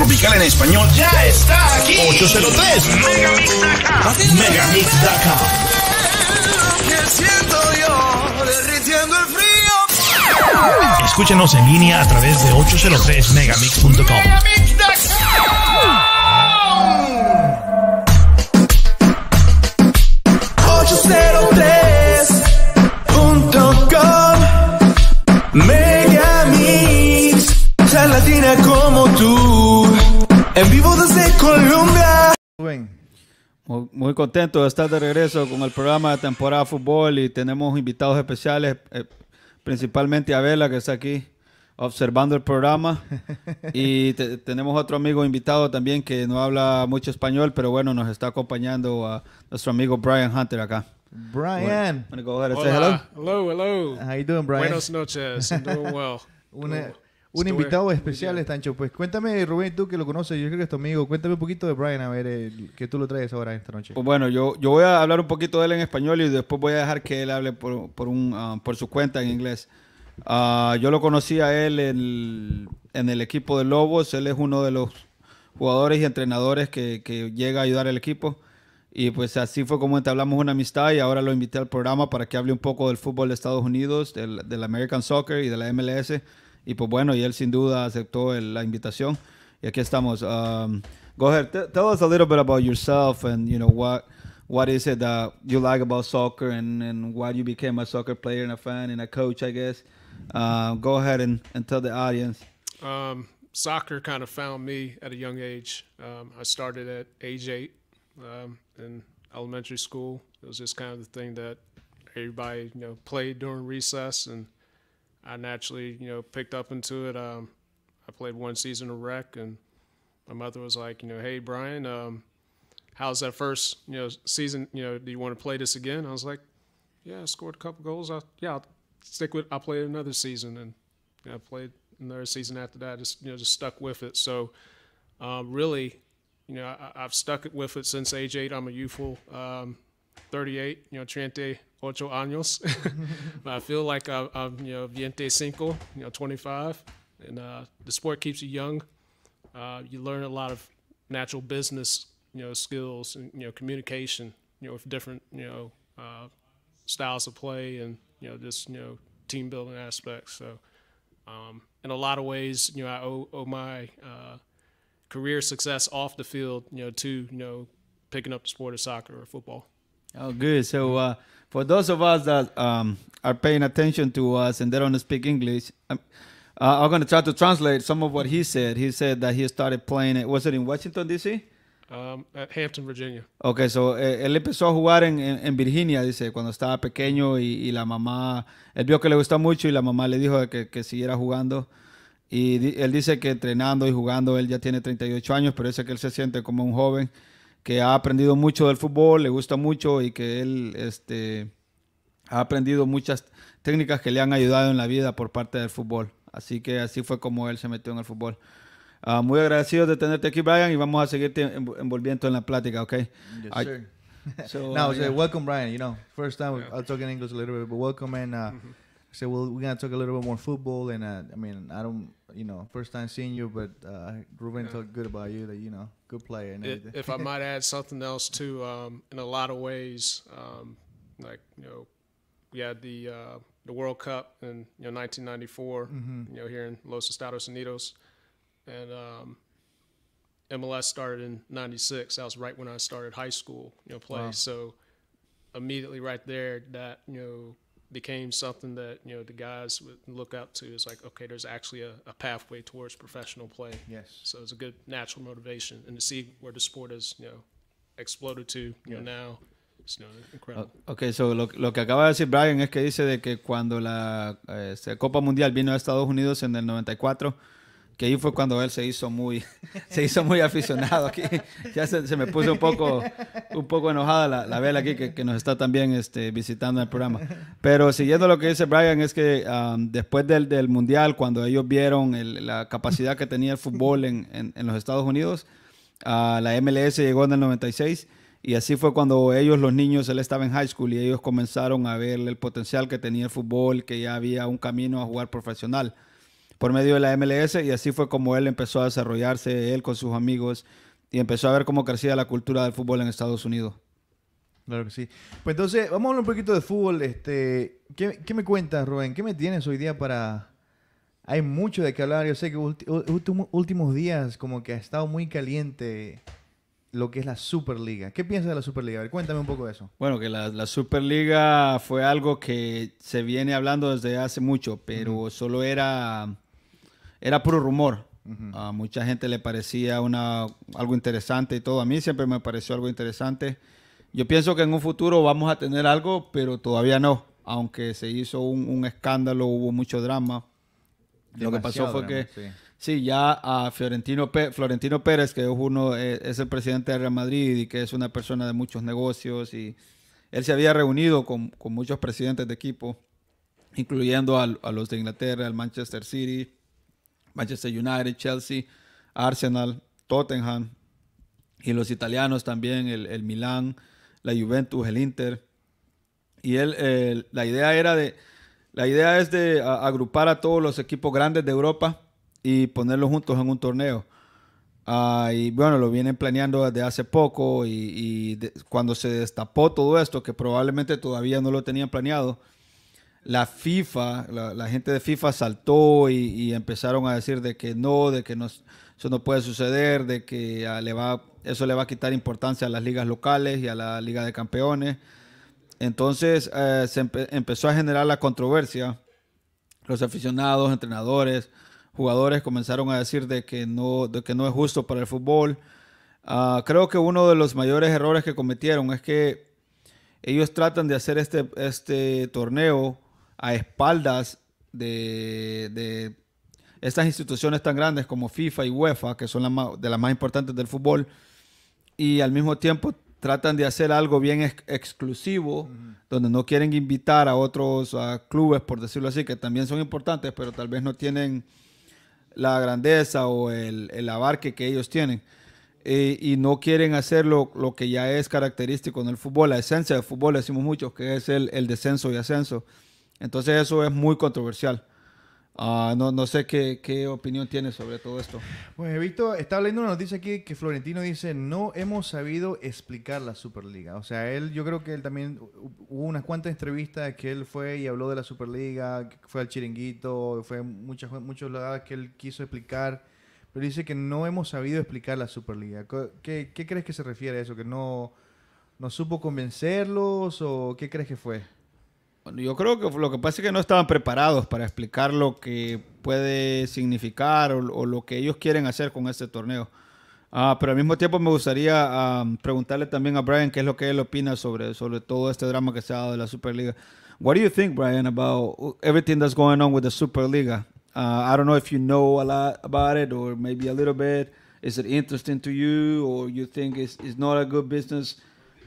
tropical en español ya está aquí. 803 Megamix Megamix siento yo derritiendo el frío? Escúchenos en línea a través de 803megamix.com. Muy, contento de estar de regreso con el programa de temporada fútbol y tenemos invitados especiales, principalmente eh, principalmente Abela que está aquí observando el programa y tenemos otro amigo invitado también que no habla mucho español, pero bueno, nos está acompañando a nuestro amigo Brian Hunter acá. Brian. Hola. hello. Hello, hello. How you doing, Brian? Buenas noches. doing well. Un invitado especial, Estancho. Pues cuéntame, Rubén, tú que lo conoces, yo creo que es tu amigo. Cuéntame un poquito de Brian, a ver, que tú lo traes ahora esta noche. Pues bueno, yo, yo voy a hablar un poquito de él en español y después voy a dejar que él hable por, un, ah, por su cuenta en inglés. Ah, yo lo conocí a él en, el equipo de Lobos. Él es uno de los jugadores y entrenadores que, llega a ayudar al equipo. Y pues así fue como entablamos una amistad y ahora lo invité al programa para que hable un poco del fútbol de Estados Unidos, del, del American Soccer y de la MLS Y pues bueno, y él sin duda aceptó el, la invitación. Y aquí estamos. Um, go ahead. T tell us a little bit about yourself and, you know, what what is it that you like about soccer and, and why you became a soccer player and a fan and a coach, I guess. Uh, go ahead and, and tell the audience. Um, soccer kind of found me at a young age. Um, I started at age eight um, in elementary school. It was just kind of the thing that everybody, you know, played during recess and – I naturally, you know, picked up into it. Um, I played one season of rec, and my mother was like, you know, hey Brian, um, how's that first, you know, season? You know, do you want to play this again? I was like, yeah, I scored a couple goals. I, yeah, I'll stick with. I played another season, and you know, I played another season after that. Just you know, just stuck with it. So um, really, you know, I, have stuck with it since age eight. I'm a youthful. Um, 38, you know, Trente ocho años. but I feel like I, I'm, you know, viente cinco, you know, 25. And uh, the sport keeps you young. Uh, you learn a lot of natural business, you know, skills and, you know, communication, you know, with different, you know, uh, styles of play and, you know, just, you know, team building aspects. So, um, in a lot of ways, you know, I owe, owe my career success off the field, you know, to, you know, picking up the sport of soccer or football. Oh, good. So uh, for those of us that um, are paying attention to us uh, and they don't speak English, um, uh, I'm, I'm going to try to translate some of what he said. He said that he started playing it. Was it in Washington D.C.? Um, at Hampton, Virginia. Okay, so eh, él empezó a jugar en, Virginia, dice, cuando estaba pequeño y, la mamá, él vio que le gustaba mucho y la mamá le dijo que, que siguiera jugando. Y él dice que entrenando y jugando, él ya tiene 38 años, pero dice que él se siente como un joven que ha aprendido mucho del fútbol, le gusta mucho y que él este, ha aprendido muchas técnicas que le han ayudado en la vida por parte del fútbol. Así que así fue como él se metió en el fútbol. Ah, muy agradecido de tenerte aquí, Brian, y vamos a seguirte envolviendo en la plática, ¿ok? Yes, uh, welcome, Brian. You know, first time talking English a little bit, but welcome uh, mm-hmm. say, well, we're gonna talk a little bit more football, and uh, I mean, I don't, you know, first time seeing you, but uh, Ruben yeah. talked good about you, that you know, good player. It, if I might add something else too, um, in a lot of ways, um, like you know, we had the uh, the World Cup in you know 1994, mm-hmm. you know, here in Los Estados Unidos, and um, MLS started in '96. That was right when I started high school, you know, play. Wow. So immediately right there, that you know became something that you know the guys would look up to is like okay there's actually a, a, pathway towards professional play yes so it's a good natural motivation and to see where the sport has you know exploded to you yes. know now it's you know, incredible. Ok, so lo, lo, que acaba de decir Brian es que dice de que cuando la eh, Copa Mundial vino a Estados Unidos en el 94, que ahí fue cuando él se hizo muy, se hizo muy aficionado aquí. Ya se, me puso un poco, un poco enojada la, la vela aquí que, que, nos está también este, visitando el programa. Pero siguiendo lo que dice Brian, es que um, después del, del, Mundial, cuando ellos vieron la capacidad que tenía el fútbol en, en, los Estados Unidos, a ah, la MLS llegó en el 96 y así fue cuando ellos, los niños, él estaba en high school y ellos comenzaron a ver el potencial que tenía el fútbol, que ya había un camino a jugar profesional por medio de la MLS y así fue como él empezó a desarrollarse, él con sus amigos, y empezó a ver cómo crecía la cultura del fútbol en Estados Unidos. Claro que sí. Pues entonces, vamos a hablar un poquito de fútbol. Este, ¿qué, me cuentas, Rubén? ¿Qué me tienes hoy día para, hay mucho de qué hablar. Yo sé que últimos días como que ha estado muy caliente lo que es la Superliga. ¿Qué piensas de la Superliga? A ver, cuéntame un poco de eso. Bueno, que la, Superliga fue algo que se viene hablando desde hace mucho, pero solo era era puro rumor. A mucha gente le parecía una, algo interesante y todo. A mí siempre me pareció algo interesante. Yo pienso que en un futuro vamos a tener algo, pero todavía no. Aunque se hizo un, un escándalo, hubo mucho drama. Lo que pasó fue que, sí. ya a Florentino, Florentino Pérez, que es, uno, e, es el presidente de Real Madrid y que es una persona de muchos negocios, y él se había reunido con, con muchos presidentes de equipo, incluyendo a los de Inglaterra, al Manchester City, Manchester United, Chelsea, Arsenal, Tottenham y los italianos también, el, Milán, la Juventus, el Inter. Y eh, la idea era de, la idea es de agrupar a todos los equipos grandes de Europa y ponerlos juntos en un torneo. Ah, y bueno, lo vienen planeando desde hace poco y, cuando se destapó todo esto, que probablemente todavía no lo tenían planeado, la FIFA, la, gente de FIFA saltó y, empezaron a decir de que no, de que no, eso no puede suceder, de que ah, eso le va a quitar importancia a las ligas locales y a la Liga de Campeones. Entonces eh, se empezó a generar la controversia. Los aficionados, entrenadores, jugadores comenzaron a decir de que no, de que no es justo para el fútbol. Ah, creo que uno de los mayores errores que cometieron es que ellos tratan de hacer este, este torneo a espaldas de, de estas instituciones tan grandes como FIFA y UEFA, que son de las más importantes del fútbol, y al mismo tiempo tratan de hacer algo bien exclusivo, donde no quieren invitar a otros a clubes, por decirlo así, que también son importantes, pero tal vez no tienen la grandeza o el, abarque que ellos tienen. Eh, y no quieren hacer lo, que ya es característico en el fútbol, la esencia del fútbol, decimos muchos, que es el, el descenso y ascenso. Entonces eso es muy controversial. Ah, no, no, sé qué, qué, opinión tiene sobre todo esto. Pues he visto, estaba leyendo una noticia aquí que Florentino dice, no hemos sabido explicar la Superliga. O sea, él, yo creo que él también, hubo unas cuantas entrevistas que él fue y habló de la Superliga, fue al chiringuito, fue muchas, muchos lugares que él quiso explicar, pero dice que no hemos sabido explicar la Superliga. ¿Qué, qué crees que se refiere a eso? ¿Que no, no supo convencerlos o qué crees que fue? yo creo que lo que pasa es que no estaban preparados para explicar lo que puede significar o, lo que ellos quieren hacer con este torneo. Ah, pero al mismo tiempo me gustaría preguntarle también a Brian qué es lo que él opina sobre, sobre todo este drama que se ha dado de la Superliga. What do you think, Brian, about everything that's going on with the Superliga? Ah, I don't know if you know a lot about it or maybe a little bit. Is it interesting to you or you think it's, not a good business?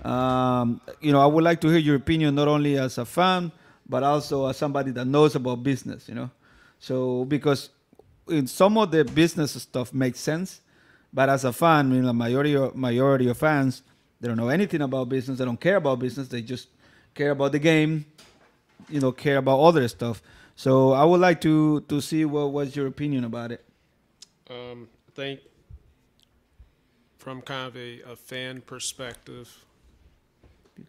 Um, you know, I would like to hear your opinion not only as a fan, but also as somebody that knows about business, you know. So because in some of the business stuff makes sense, but as a fan, I mean, the majority of, majority of fans, they don't know anything about business. They don't care about business. They just care about the game, you know, care about other stuff. So I would like to to see what was your opinion about it. Um, I think from kind of a, a fan perspective,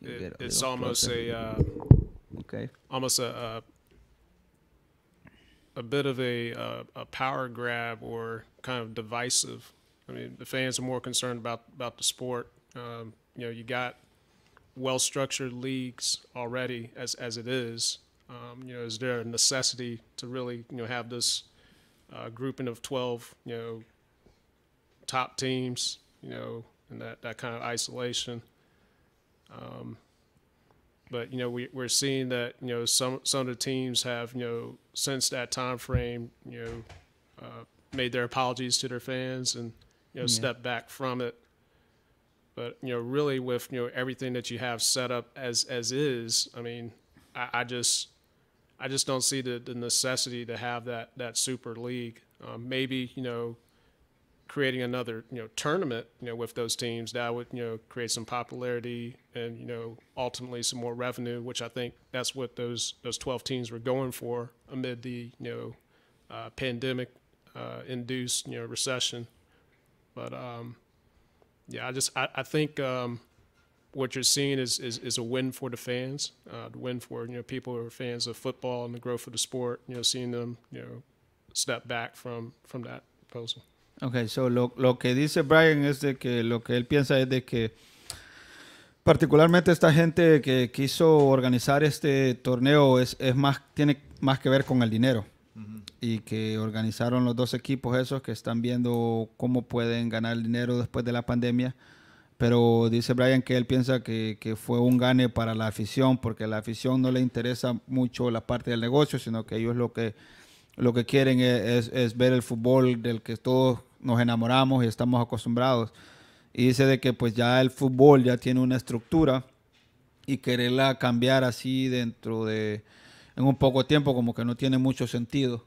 it, it's almost closer. a uh, okay, almost a, a, uh, a bit of a, uh, a power grab or kind of divisive. I mean, the fans are more concerned about about the sport. Um, you know, you got well structured leagues already as as it is. Um, you know, is there a necessity to really you know have this uh, grouping of twelve you know top teams? You know, and that that kind of isolation. Um, but you know we, we're seeing that you know some some of the teams have you know since that time frame you know uh, made their apologies to their fans and you know yeah. stepped back from it. But you know really with you know everything that you have set up as as is, I mean, I, I just I just don't see the, the necessity to have that that super league. Um, maybe you know creating another you know tournament you know with those teams that would you know create some popularity and you know ultimately some more revenue which i think that's what those those 12 teams were going for amid the you know uh, pandemic uh, induced you know recession but um yeah i just i, I think um what you're seeing is, is, is a win for the fans, uh, the win for you know people who are fans of football and the growth of the sport. You know, seeing them you know step back from from that proposal. Ok, so lo, que dice Brian es de que lo que él piensa es de que particularmente esta gente que quiso organizar este torneo es, más, tiene más que ver con el dinero. Y que organizaron los dos equipos esos que están viendo cómo pueden ganar dinero después de la pandemia. Pero dice Brian que él piensa que, que fue un gane para la afición, porque a la afición no le interesa mucho la parte del negocio, sino que ellos lo que lo que quieren es, ver el fútbol del que todos nos enamoramos y estamos acostumbrados. Y dice de que pues ya el fútbol ya tiene una estructura y quererla cambiar así dentro de en un poco de tiempo como que no tiene mucho sentido.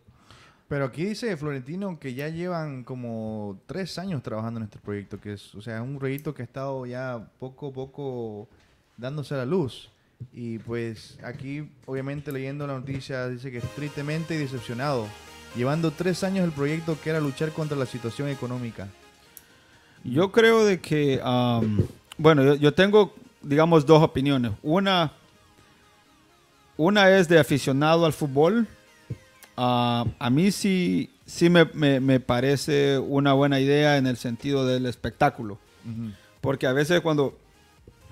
Pero aquí dice Florentino que ya llevan como tres años trabajando en este proyecto, que es, o sea, un proyecto que ha estado ya poco a poco dándose la luz. Y pues aquí, obviamente, leyendo la noticia, dice que es tristemente decepcionado, llevando tres años el proyecto que era luchar contra la situación económica. Yo creo de que, bueno, yo, tengo, digamos, dos opiniones. Una, una es de aficionado al fútbol. Ah, a mí sí, sí me, parece una buena idea en el sentido del espectáculo. Porque a veces cuando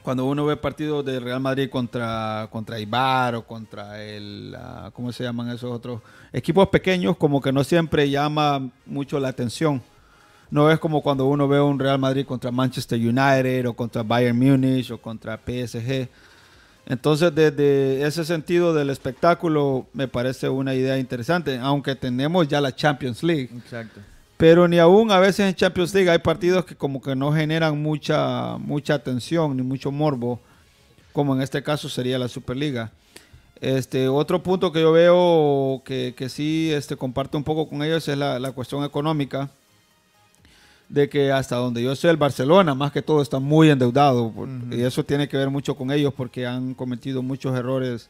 cuando uno ve partidos de Real Madrid contra, contra Ibar o contra el, ah, ¿cómo se llaman esos otros? Equipos pequeños como que no siempre llama mucho la atención. No es como cuando uno ve un Real Madrid contra Manchester United o contra Bayern Múnich o contra PSG. Entonces, desde ese sentido del espectáculo, me parece una idea interesante, aunque tenemos ya la Champions League. Exacto. Pero ni aún a veces en Champions League hay partidos que como que no generan mucha, mucha atención ni mucho morbo, como en este caso sería la Superliga. Este, otro punto que yo veo que, que sí este, comparto un poco con ellos es la, cuestión económica, de que hasta donde yo sé el Barcelona más que todo está muy endeudado y eso tiene que ver mucho con ellos porque han cometido muchos errores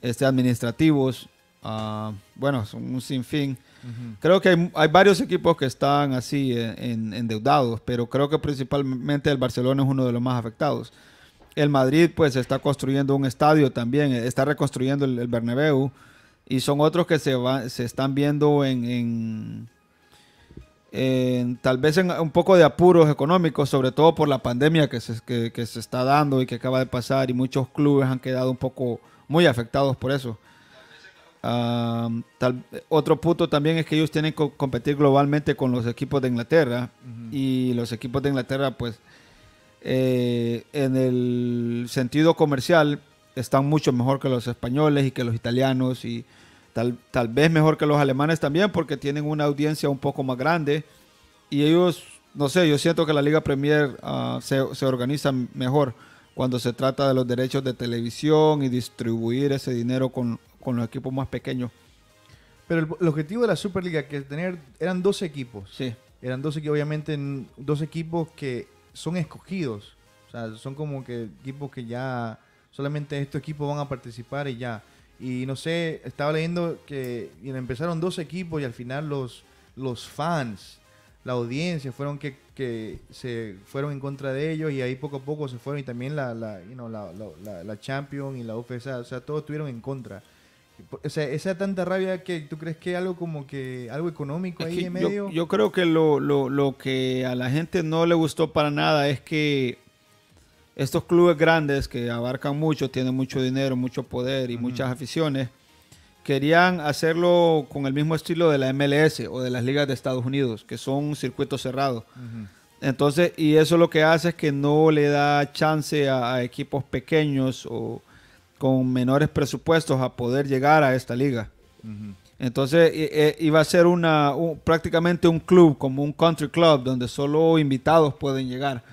este, administrativos, ah, bueno, son un sinfín Creo que hay, varios equipos que están así eh, endeudados, pero creo que principalmente el Barcelona es uno de los más afectados. El Madrid pues está construyendo un estadio también, eh, está reconstruyendo el, Bernabéu y son otros que se, se están viendo en, tal vez en un poco de apuros económicos, sobre todo por la pandemia que se está dando y que acaba de pasar y muchos clubes han quedado un poco muy afectados por eso tal, otro punto también es que ellos tienen que competir globalmente con los equipos de Inglaterra y los equipos de Inglaterra pues eh, en el sentido comercial están mucho mejor que los españoles y que los italianos y tal, tal vez mejor que los alemanes también porque tienen una audiencia un poco más grande y ellos, no sé, yo siento que la Liga Premier ah, se, se organiza mejor cuando se trata de los derechos de televisión y distribuir ese dinero con con los equipos más pequeños. Pero el, objetivo de la Superliga que tener eran 12 equipos. Sí. Eran 12 que obviamente, dos equipos que son escogidos. O sea, son como que equipos que ya solamente estos equipos van a participar y ya. Y no sé, estaba leyendo que empezaron dos equipos y al final los, los fans, la audiencia, fueron que, que se fueron en contra de ellos y ahí poco a poco se fueron y también la, la, la, la, la Champions y la UFSA, o sea, todos estuvieron en contra. O sea, esa tanta rabia que tú crees que algo como que algo económico ahí en medio. Yo, creo que lo, que a la gente no le gustó para nada es que estos clubes grandes que abarcan mucho, tienen mucho dinero, mucho poder y muchas aficiones, querían hacerlo con el mismo estilo de la MLS o de las ligas de Estados Unidos, que son circuitos cerrados. Entonces, y eso lo que hace es que no le da chance a equipos pequeños o con menores presupuestos a poder llegar a esta liga. Entonces e, iba a ser una, prácticamente un club, como un country club, donde solo invitados pueden llegar.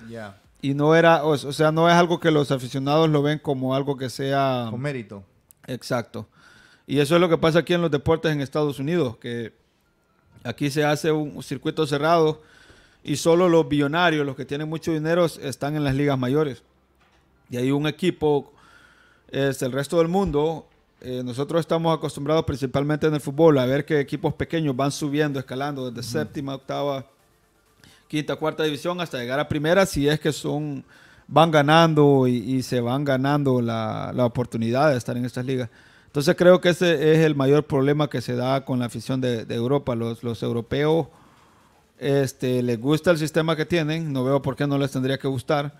Y no era, o, sea, no es algo que los aficionados lo ven como algo que sea... Con mérito. Exacto. Y eso es lo que pasa aquí en los deportes en Estados Unidos, que aquí se hace un circuito cerrado y solo los billonarios, los que tienen mucho dinero, están en las ligas mayores. Y hay un equipo es el resto del mundo, eh, nosotros estamos acostumbrados principalmente en el fútbol a ver que equipos pequeños van subiendo, escalando desde séptima, octava, quinta, cuarta división hasta llegar a primera si es que son van ganando y, se van ganando la, oportunidad de estar en estas ligas. Entonces creo que ese es el mayor problema que se da con la afición de, Europa. Los, los europeos este, les gusta el sistema que tienen, no veo por qué no les tendría que gustar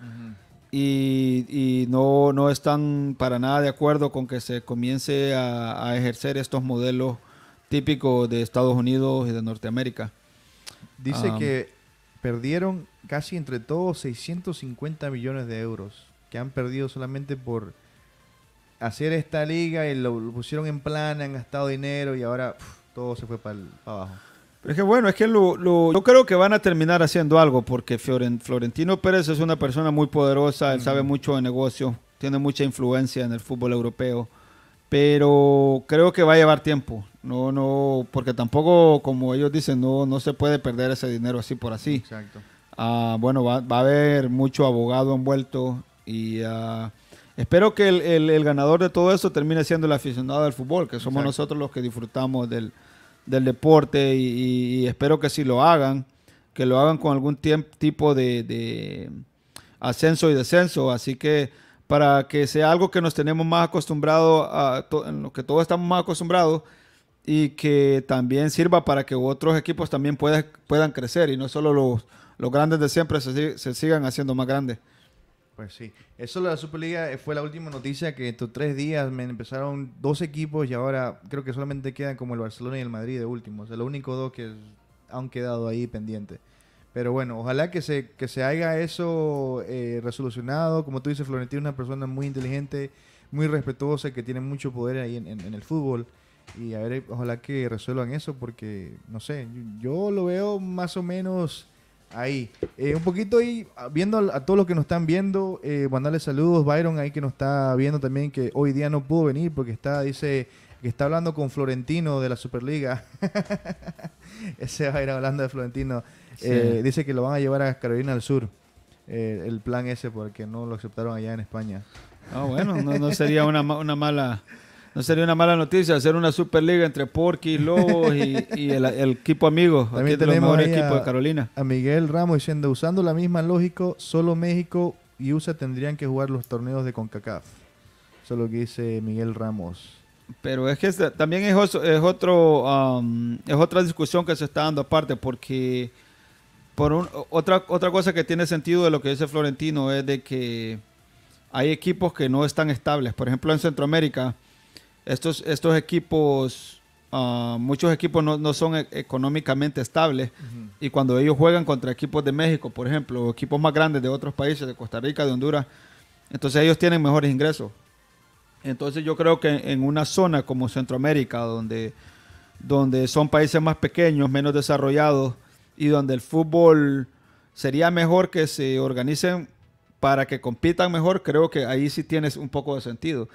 y, no, están para nada de acuerdo con que se comience a, ejercer estos modelos típicos de Estados Unidos y de Norteamérica. Dice que perdieron casi entre todos 650 millones de euros que han perdido solamente por hacer esta liga y lo, pusieron en plan, han gastado dinero y ahora todo se fue para abajo es bueno, es que lo, yo creo que van a terminar haciendo algo porque Florentino Pérez es una persona muy poderosa, él sabe mucho de negocio tiene mucha influencia en el fútbol europeo, pero creo que va a llevar tiempo. No, no, porque tampoco, como ellos dicen, no, no se puede perder ese dinero así por así. Exacto. Ah, bueno, va, a haber mucho abogado envuelto y ah, espero que el, ganador de todo eso termine siendo el aficionado del fútbol, que somos nosotros los que disfrutamos del, del deporte y, espero que si lo hagan, que lo hagan con algún tipo de, ascenso y descenso. Así que para que sea algo que nos tenemos más acostumbrados, a lo que todos estamos más acostumbrados y que también sirva para que otros equipos también puedan crecer y no solo los, grandes de siempre se sigan haciendo más grandes. Pues sí, eso de la Superliga eh, fue la última noticia que estos tres días me empezaron dos equipos y ahora creo que solamente quedan como el Barcelona y el Madrid de último. los únicos dos que han quedado ahí pendientes. Pero bueno, ojalá que se, que se haga eso eh, resolucionado. Como tú dices, Florentino es una persona muy inteligente, muy respetuosa, que tiene mucho poder ahí en, el fútbol. Y a ver, ojalá que resuelvan eso, porque, no sé, yo lo veo más o menos Ahí. Eh, un poquito ahí, ah, viendo a, todos los que nos están viendo, eh, mandarle saludos. Byron ahí que nos está viendo también, que hoy día no pudo venir porque está, dice, que está hablando con Florentino de la Superliga. Ese va hablando de Florentino. Eh, dice que lo van a llevar a Carolina del Sur. Eh, el plan ese porque no lo aceptaron allá en España. Ah, bueno, no, no sería una, una, mala no sería una mala noticia hacer una superliga entre Porky, Lobos y, el, equipo amigo. Aquí tenemos el equipo de Carolina. A Miguel Ramos diciendo, usando la misma lógica, solo México y USA tendrían que jugar los torneos de CONCACAF. Eso es lo que dice Miguel Ramos. Pero es que también es, otro, um, es otra discusión que se está dando aparte, porque por otra, otra cosa que tiene sentido de lo que dice Florentino es de que hay equipos que no están estables. Por ejemplo, en Centroamérica estos, equipos, ah, muchos equipos no, son e, económicamente estables y cuando ellos juegan contra equipos de México, por ejemplo, equipos más grandes de otros países, de Costa Rica, de Honduras, entonces ellos tienen mejores ingresos. Entonces yo creo que en una zona como Centroamérica, donde, donde son países más pequeños, menos desarrollados, y donde el fútbol sería mejor que se organicen para que compitan mejor, creo que ahí sí tienes un poco de sentido.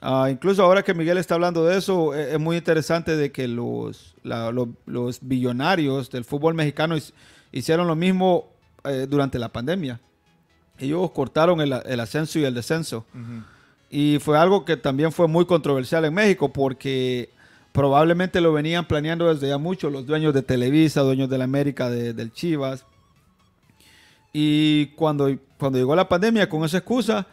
Ah, incluso ahora que Miguel está hablando de eso, e-, es, muy interesante de que los, los, billonarios del fútbol mexicano hicieron lo mismo eh, durante la pandemia. Ellos cortaron el, ascenso y el descenso. Y fue algo que también fue muy controversial en México porque probablemente lo venían planeando desde ya mucho los dueños de Televisa, dueños de la América, del Chivas. Y cuando, cuando llegó la pandemia con esa excusa,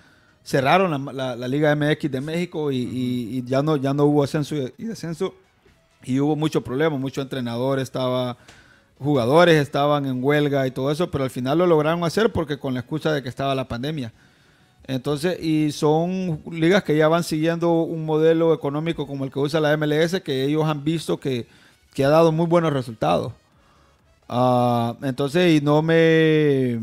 cerraron la, Liga MX de México y, ya, no, ya no hubo ascenso y descenso y hubo muchos problemas, muchos entrenadores estaba jugadores estaban en huelga y todo eso, pero al final lo lograron hacer porque con la excusa de que estaba la pandemia. Entonces, y son ligas que ya van siguiendo un modelo económico como el que usa la MLS, que ellos han visto que, ha dado muy buenos resultados. Ah, entonces, y no me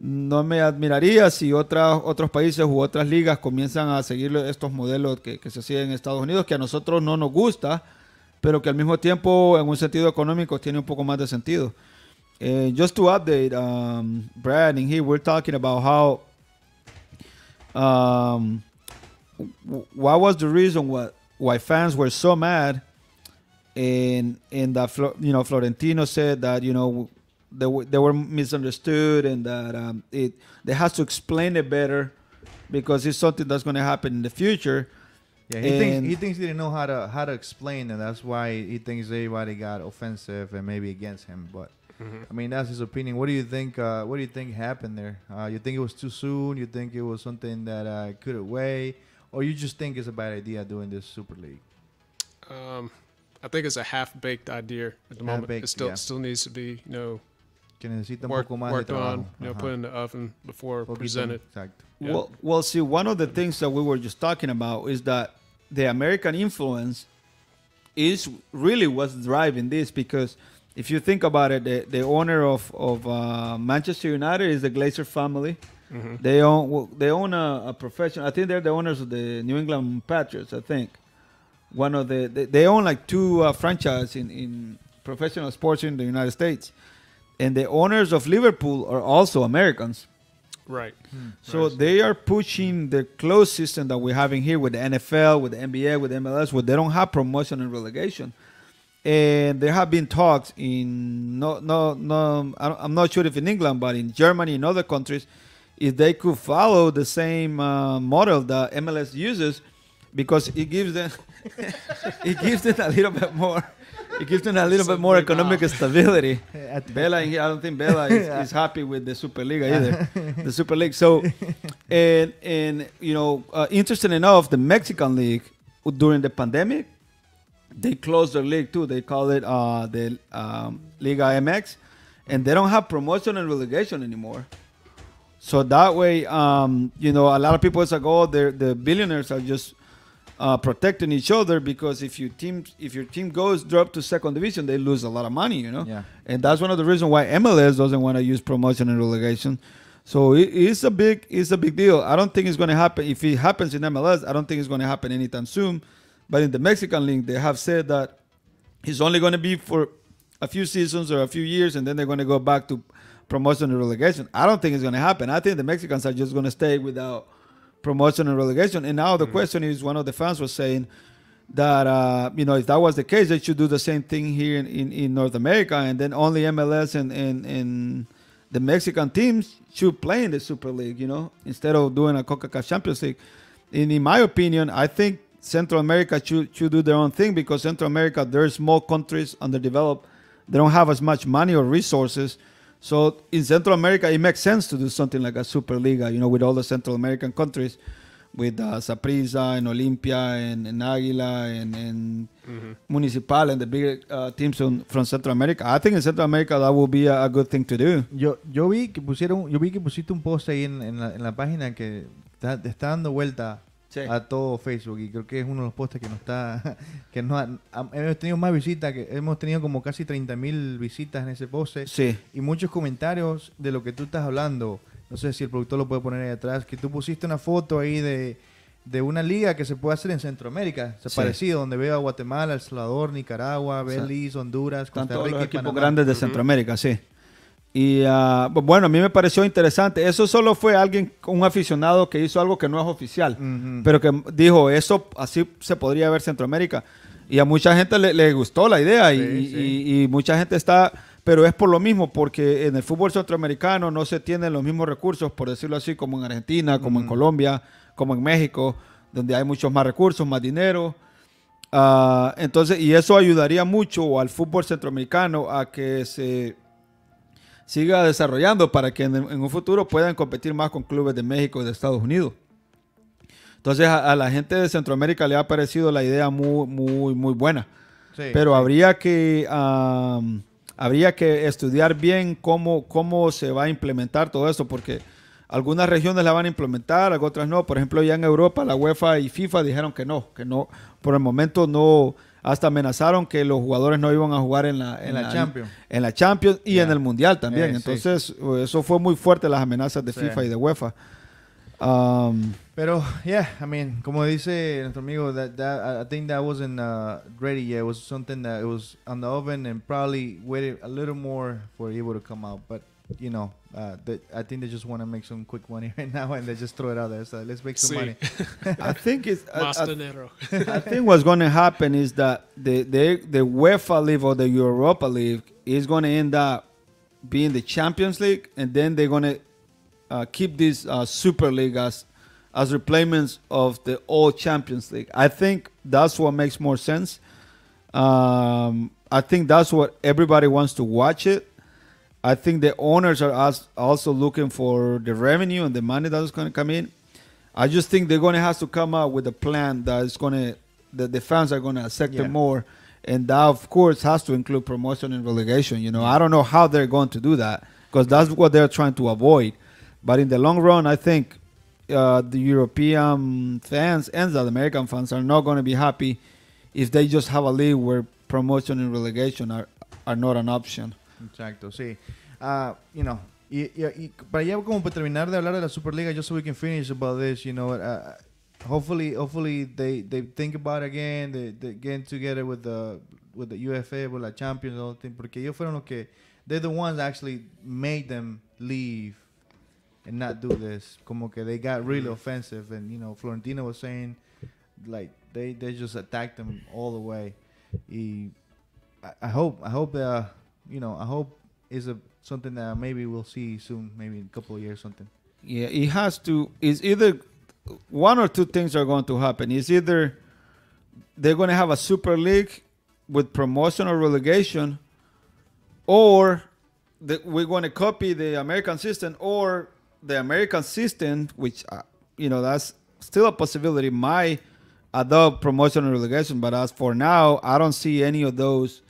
no me admiraría si otras, otros países u otras ligas comienzan a seguir estos modelos que, se siguen en Estados Unidos, que a nosotros no nos gusta, pero que al mismo tiempo, en un sentido económico, tiene un poco más de sentido. Eh, just to update, um, Brad and he, we're talking about how. Um, what was the reason why, why fans were so mad? And, and that, you know, Florentino said that, you know, they were, they were misunderstood and that um, it they has to explain it better because it's something that's going to happen in the future. Yeah, he and thinks he thinks he didn't know how to how to explain, and that's why he thinks everybody got offensive and maybe against him. But mm-hmm. I mean, that's his opinion. What do you think? Uh, what do you think happened there? Uh, you think it was too soon? You think it was something that uh, couldn't wait, or you just think it's a bad idea doing this Super League? Um, I think it's a half baked idea at the half moment. Baked, it still yeah. still needs to be you know que necesita un poco más de trabajo. On, you know, put in the oven before presented. Exacto. Yeah. Well, well, see, one of the things that we were just talking about is that the American influence is really what's driving this because if you think about it, the, the owner of, of uh, Manchester United is the Glazer family. Mm-hmm. They own they own a, a professional. I think they're the owners of the New England Patriots. I think one of the they, they own like two uh, franchises in, in professional sports in the United States and the owners of Liverpool are also Americans. Right. Hmm. So right. they are pushing the closed system that we're having here with the NFL, with the NBA, with MLS, where they don't have promotion and relegation. And there have been talks in no, no, no. I'm not sure if in England, but in Germany and other countries, if they could follow the same uh, model that MLS uses, because it gives them, it gives them a little bit more it gives them a little bit more economic stability. Bella, I don't think Bella is, yeah. is happy with the Super League either. the Super League. So, and and you know, uh, interesting enough, the Mexican league during the pandemic, they closed their league too. They call it uh, the um, Liga MX, and they don't have promotion and relegation anymore. So that way, um, you know, a lot of people as I go, the billionaires are just uh, protecting each other because if your team if your team goes drop to second division, they lose a lot of money, you know. Yeah. And that's one of the reasons why MLS doesn't want to use promotion and relegation. So it, it's a big it's a big deal. I don't think it's going to happen. If it happens in MLS, I don't think it's going to happen anytime soon. But in the Mexican league, they have said that it's only going to be for a few seasons or a few years, and then they're going to go back to promotion and relegation. I don't think it's going to happen. I think the Mexicans are just going to stay without promotion and relegation. And now the mm. question is, one of the fans was saying that uh, you know if that was the case, they should do the same thing here in, in, in North America, and then only MLS and, and and the Mexican teams should play in the Super League. You know, instead of doing a Coca-Cola Champions League. And in my opinion, I think Central America should, should do their own thing because Central America, there's are small countries, underdeveloped. They don't have as much money or resources So in Central America, it makes sense to do something like a Superliga, you know, with all the Central American countries, with uh, Saprissa and Olimpia and, and Aguila and, and mm-hmm. Municipal and the bigger uh, teams from, from Central America. I think in Central America that would be a, a, good thing to do. Yo, yo, vi que pusieron, yo vi que pusiste un post ahí en, en, la, en la página que está dando vuelta a todo Facebook y creo que es uno de los postes que no está que no hemos tenido más visitas que hemos tenido como casi 30.000 visitas en ese post y muchos comentarios de lo que tú estás hablando no sé si el productor lo puede poner ahí atrás que tú pusiste una foto ahí de, una liga que se puede hacer en Centroamérica, se parecido, donde veo a Guatemala, El Salvador, Nicaragua, Belice, Honduras, Costa Rica. los equipos grandes de Centroamérica, sí. Y ah, bueno, a mí me pareció interesante. Eso solo fue alguien, un aficionado que hizo algo que no es oficial, pero que dijo, eso así se podría ver Centroamérica. Y a mucha gente le, gustó la idea y, mucha gente está, pero es por lo mismo, porque en el fútbol centroamericano no se tienen los mismos recursos, por decirlo así, como en Argentina, como en Colombia, como en México, donde hay muchos más recursos, más dinero. Ah, entonces, y eso ayudaría mucho al fútbol centroamericano a que se siga desarrollando para que en, un futuro puedan competir más con clubes de México y de Estados Unidos. Entonces a, la gente de Centroamérica le ha parecido la idea muy, muy, muy buena. Pero habría que... habría que estudiar bien cómo, cómo se va a implementar todo eso, porque algunas regiones la van a implementar, otras no. Por ejemplo, ya en Europa la UEFA y FIFA dijeron que no, que no, por el momento no, hasta amenazaron que los jugadores no iban a jugar en la, en, la, Champions. En la Champions y en el Mundial también. Eh, Entonces, eh, eso fue muy fuerte las amenazas de FIFA y de UEFA. Pero, yeah, I mean, como dice nuestro amigo, that, that, I think that wasn't uh, ready yet. It was something that it was on the oven and probably waited a little more for it to come out. But you know, uh, I think they just want to make some quick money right now, and they just throw it out there. So let's make some sí. money. I think it's I, I, I, think what's going to happen is that the the the UEFA League or the Europa League is going to end up being the Champions League, and then they're going to uh, keep this uh, Super League as as replacements of the old Champions League. I think that's what makes more sense. Um, I think that's what everybody wants to watch it I think the owners are also looking for the revenue and the money that is going to come in. I just think they're going to have to come up with a plan that is going to that the fans are going to accept yeah. them more, and that of course has to include promotion and relegation. You know, I don't know how they're going to do that because that's what they're trying to avoid. But in the long run, I think uh, the European fans and the American fans are not going to be happy if they just have a league where promotion and relegation are, are not an option. Exacto, sí. Uh, you know, y, y, y, para ya como para terminar de hablar de la Superliga, just so we can finish about this, you know, uh, hopefully, hopefully they, they think about it again, they, they get together with the with the UFA, with the Champions, all thing, porque ellos fueron los que they're the ones that actually made them leave and not do this. Como que they got really mm. offensive, and you know, Florentino was saying like they they just attacked them all the way. He, I, I hope I hope uh, you know, I hope is a something that maybe we'll see soon, maybe in a couple of years, something. Yeah, it has to. It's either one or two things are going to happen. It's either they're going to have a super league with promotion or relegation, or the, we're going to copy the American system, or the American system, which uh, you know that's still a possibility. My adopt promotion and relegation, but as for now, I don't see any of those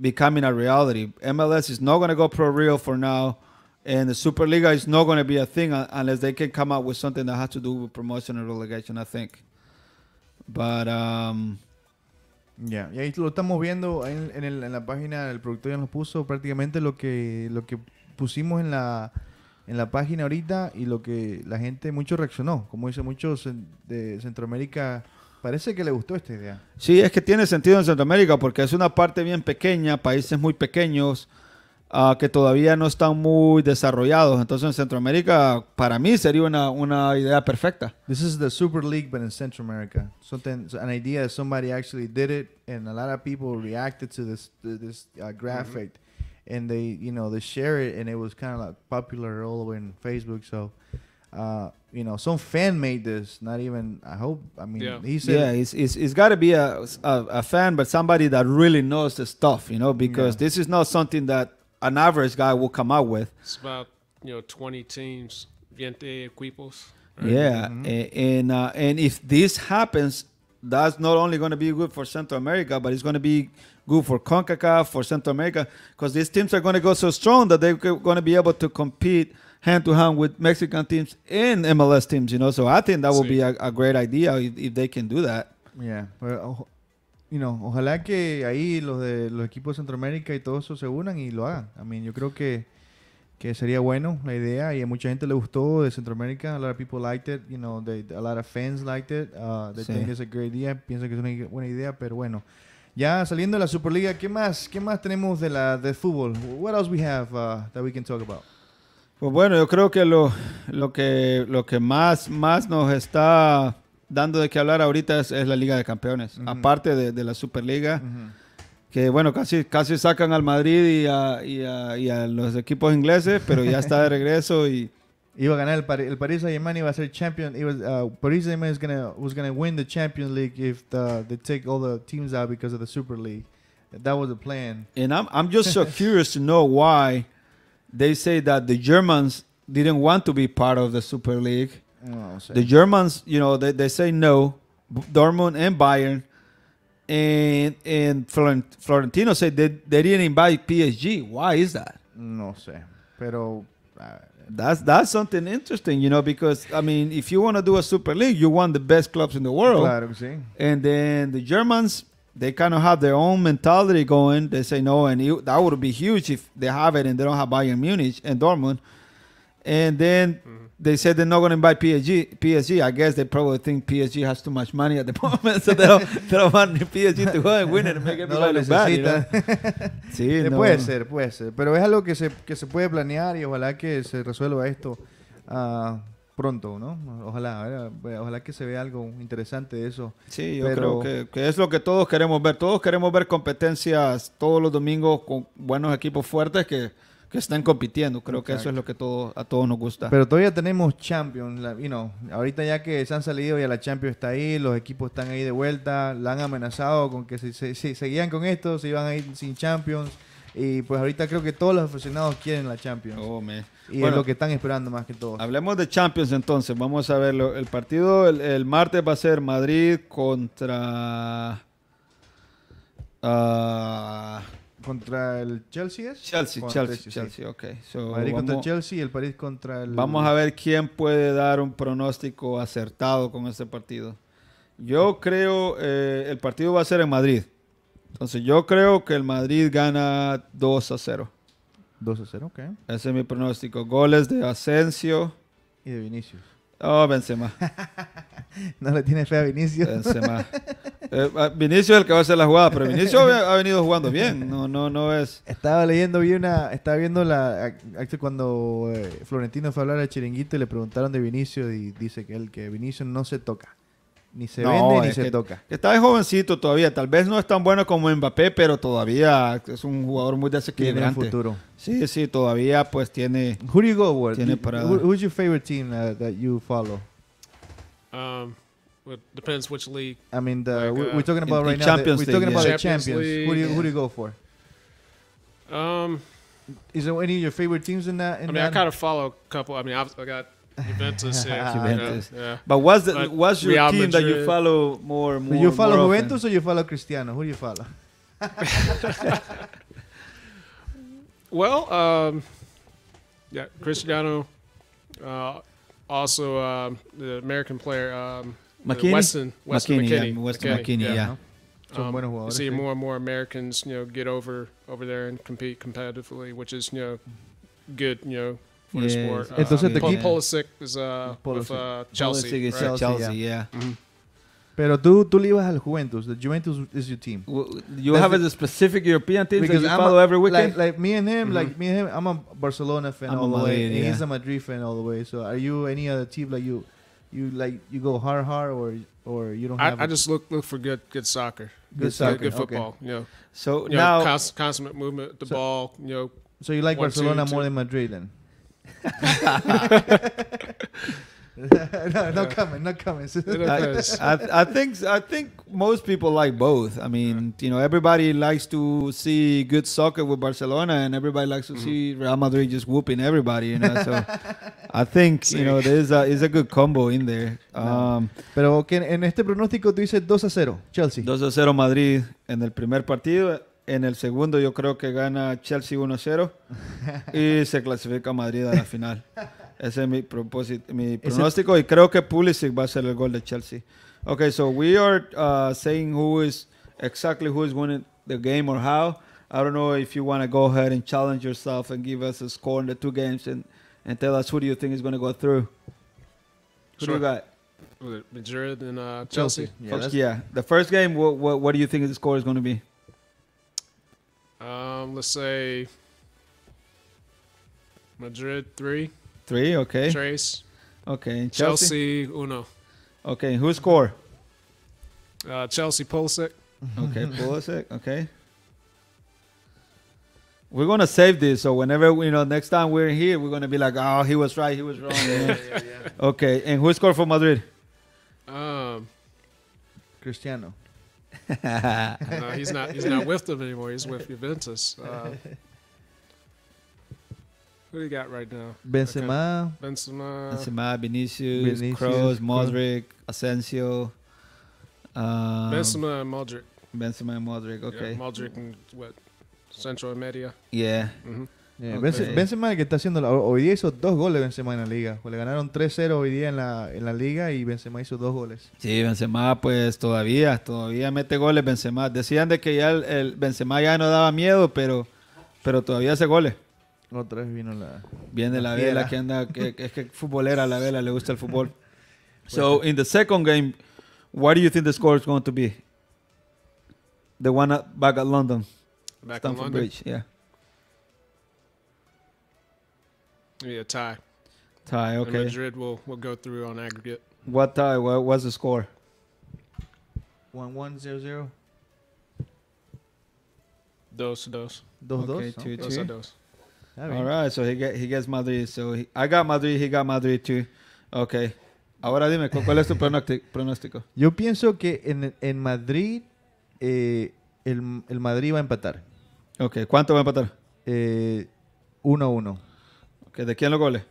becoming a reality. MLS is not going to go pro real for now, and the Superliga is not going to be a thing unless they can come up with something that has to do with promotion and relegation, I think. But um, yeah. y ahí lo estamos viendo en, la página, el productor ya nos puso prácticamente lo que, lo que pusimos en la, en la página ahorita y lo que la gente mucho reaccionó. Como dice muchos de Centroamérica Parece que le gustó esta idea. Sí, es que tiene sentido en Centroamérica porque es una parte bien pequeña, países muy pequeños ah, que todavía no están muy desarrollados. Entonces en Centroamérica para mí sería una, una idea perfecta. This is the Super League but in Central America. Something, an idea somebody actually did it and a lot of people reacted to this, this uh, graphic. Mm-hmm. And they, you know, they share it and it was kind of like popular all over in Facebook. So uh, you know, some fan made this. Not even. I hope. I mean, yeah. he said. Yeah, it's it's, it's got to be a, a, a fan, but somebody that really knows the stuff, you know, because yeah. this is not something that an average guy will come out with. It's about you know twenty teams, 20 equipos. Right? Yeah, mm-hmm. and and, uh, and if this happens, that's not only going to be good for Central America, but it's going to be good for Concacaf for Central America because these teams are going to go so strong that they're going to be able to compete hand to hand with Mexican teams and MLS teams, you know. So I think that would be a, great idea if, they can do that. Yeah. Pues, you know, ojalá que ahí los equipos de Centroamérica y todo eso se unan y lo hagan. I mean, yo creo que, sería bueno la idea y a mucha gente le gustó de Centroamérica. A lot of people liked it, you know, a lot of fans liked it. Uh, they think it's a great idea, piensan que es una buena idea, pero bueno. Ya saliendo de la Superliga, ¿qué más? ¿Qué más tenemos de la de fútbol? What else we have uh, that we can talk about? Pues bueno, yo creo que lo, lo que, lo que más, más nos está dando de qué hablar ahorita es, es la Liga de Campeones, aparte de, de, la Superliga, que bueno, casi, casi sacan al Madrid y a, y, a, y a, los equipos ingleses, pero ya está de regreso y... Iba a ganar el, Par el Paris Saint-Germain, iba a ser champion. was, uh, Paris Saint-Germain was gonna, was gonna win the Champions League if the, they take all the teams out because of the Super League. That was the plan. And I'm, I'm just so curious to know why... they say that the Germans didn't want to be part of the Super League. Oh, the Germans, you know, they, they say no. Dortmund and Bayern and and Florent, Florentino said they, they didn't invite PSG. Why is that? No sé. Pero uh, that's that's something interesting, you know, because I mean, if you want to do a Super League, you want the best clubs in the world. Claro, sí. And then the Germans they kind of have their own mentality going. They say no, and it, that would be huge if they have it and they don't have Bayern Munich and Dortmund. And then mm-hmm. they said they're not going to buy PSG. PSG, I guess they probably think PSG has too much money at the moment, so they don't, they don't want PSG to go and win it and make everybody no look bad. You know? sí, eh, no. Puede ser, puede ser. Pero es algo que se, que se puede planear y ojalá que se resuelva esto. Uh, pronto, ¿no? Ojalá, ojalá que se vea algo interesante de eso. Sí, yo creo que, es lo que todos queremos ver. Todos queremos ver competencias todos los domingos con buenos equipos fuertes que, están compitiendo. Creo que eso es lo que todo, a todos nos gusta. Pero todavía tenemos Champions, la, you ahorita ya que se han salido, ya la Champions está ahí, los equipos están ahí de vuelta, la han amenazado con que si, seguían con esto, se iban a ir sin Champions y pues ahorita creo que todos los aficionados quieren la Champions. Oh, y es lo que están esperando más que todo. Hablemos de Champions entonces. Vamos a verlo. El partido el, martes va a ser Madrid contra. Ah, contra el Chelsea Chelsea, Chelsea, Chelsea, Madrid contra Chelsea y el París contra el... Vamos a ver quién puede dar un pronóstico acertado con este partido. Yo creo eh, el partido va a ser en Madrid. Entonces yo creo que el Madrid gana 2 a 0. 2 a 0, ok. Ese es mi pronóstico. Goles de Asensio. Y de Vinicius. Oh, Benzema. no le tiene fe a Vinicius. Benzema. Eh, ah, Vinicius es el que va a hacer la jugada, pero Vinicius ha venido jugando bien. No, no, no es. Estaba leyendo, bien una, estaba viendo la cuando eh, Florentino fue a hablar al chiringuito y le preguntaron de Vinicius y dice que él que Vinicius no se toca. Ni se no, vende ni se toca. Está está jovencito todavía. Tal vez no es tan bueno como Mbappé, pero todavía es un jugador muy desequilibrante. Tiene futuro. Sí, sí, todavía pues tiene. Who do you go for Who's your favorite team that you follow? Um, it depends which league. I mean, the, we're uh, talking about right now. The, we're talking league, about the Champions. who do you who do you go for? Um, is there any of your favorite teams in that? In I mean, I kind of follow a couple. I mean, I've, I got Juventus, yeah. Juventus. Yeah, But was the, but what's your Real team Madrid. that you follow more? more you follow more Juventus often? or you follow Cristiano? Who do you follow? well, um, yeah, Cristiano. Uh, also, um, the American player um, McKinney? Weston Weston McKinney. McKinney, yeah, Weston McKinney, yeah. yeah. Um, you see more and more Americans, you know, get over over there and compete competitively, which is you know good, you know, for yeah, sport? Entonces um, te quita. Pulisic is uh, Pulisic. with, uh, Chelsea. Pulisic right? Chelsea, Chelsea, yeah. yeah. Mm -hmm. Pero tú, tú le ibas al Juventus. The Juventus is your team. Well, you That's have a specific European team because that you follow a, every weekend. Like, like me and him, mm -hmm. like mm-hmm. me and him, I'm a Barcelona fan I'm all the way, yeah. and he's a Madrid fan all the way. So, are you any other team like you, you like you go hard hard or or you don't? I, have just look look for good good soccer, good, soccer, good, good football. Okay. Yeah. So you now know, consummate movement, the so, ball. You know. So you like Barcelona two, more two. than Madrid then? no, no comment, no comments. I, I, I, think I think most people like both. I mean, you know, everybody likes to see good soccer with Barcelona, and everybody likes to mm-hmm. see Real Madrid just whooping everybody. You know, so I think sí. you know there's a is a good combo in there. Um, Pero que en este pronóstico tú dices 2 a 0 Chelsea. 2 a 0 Madrid en el primer partido En el segundo yo creo que gana Chelsea 1-0 y se clasifica a Madrid a la final. Ese es mi propósito, mi pronóstico y creo que Pulisic va a ser el gol de Chelsea. Okay, so we are uh, saying who is exactly who is winning the game or how. I don't know if you want to go ahead and challenge yourself and give us a score in the two games and, and tell us who do you think is going to go through. Who sure. do you got? Madrid and uh, Chelsea. Chelsea. Yeah, yeah, the first game. What, what, what do you think the score is going to be? Um, let's say Madrid three. Three, okay. Trace. Okay. Chelsea, Chelsea uno. Okay, who score? Uh, Chelsea Pulisic. Okay, Pulisic. Okay. We're gonna save this, so whenever you know next time we're here, we're gonna be like, oh, he was right, he was wrong. yeah, yeah, yeah. Okay, and who scored for Madrid? Um, Cristiano no, he's not. He's not with them anymore. He's with Juventus. Uh, who do you got right now? Benzema, okay. Benzema, Benzema, Vinicius, Vinicius Kroos, Modric, Asensio. Um, Benzema and Modric. Benzema and Modric. Okay. Yeah, Modric and what? Central and Media. Yeah. Mm-hmm. Yeah, que está haciendo. hoy día hizo dos goles Benzema en la liga. Pues le ganaron 3-0 hoy día en la, en la liga y Benzema hizo dos goles. Sí, Benzema, pues todavía, todavía mete goles Benzema. Decían de que ya el, Benzema ya no daba miedo, pero, pero todavía hace goles. Otra vez vino la. Viene la, vela que anda. Que, es que futbolera la vela, le gusta el fútbol. so, in the second game, what do you think the score is going to be? The one back at London. Back London. yeah. Yeah, tie. Tie, okay. And Madrid go through on aggregate. What tie? What was the score? 1-1-0-0. 2 2-2 2-2 Dos, okay, dos. Okay, All right, so he get, he gets Madrid. So I got Madrid, he got Madrid too. Okay. Ahora dime, ¿cuál es tu pronóstico? Yo pienso que en, en Madrid, eh, el, el Madrid va a empatar. Ok, ¿cuánto va a empatar? 1-1. Eh, ¿De quién los goles?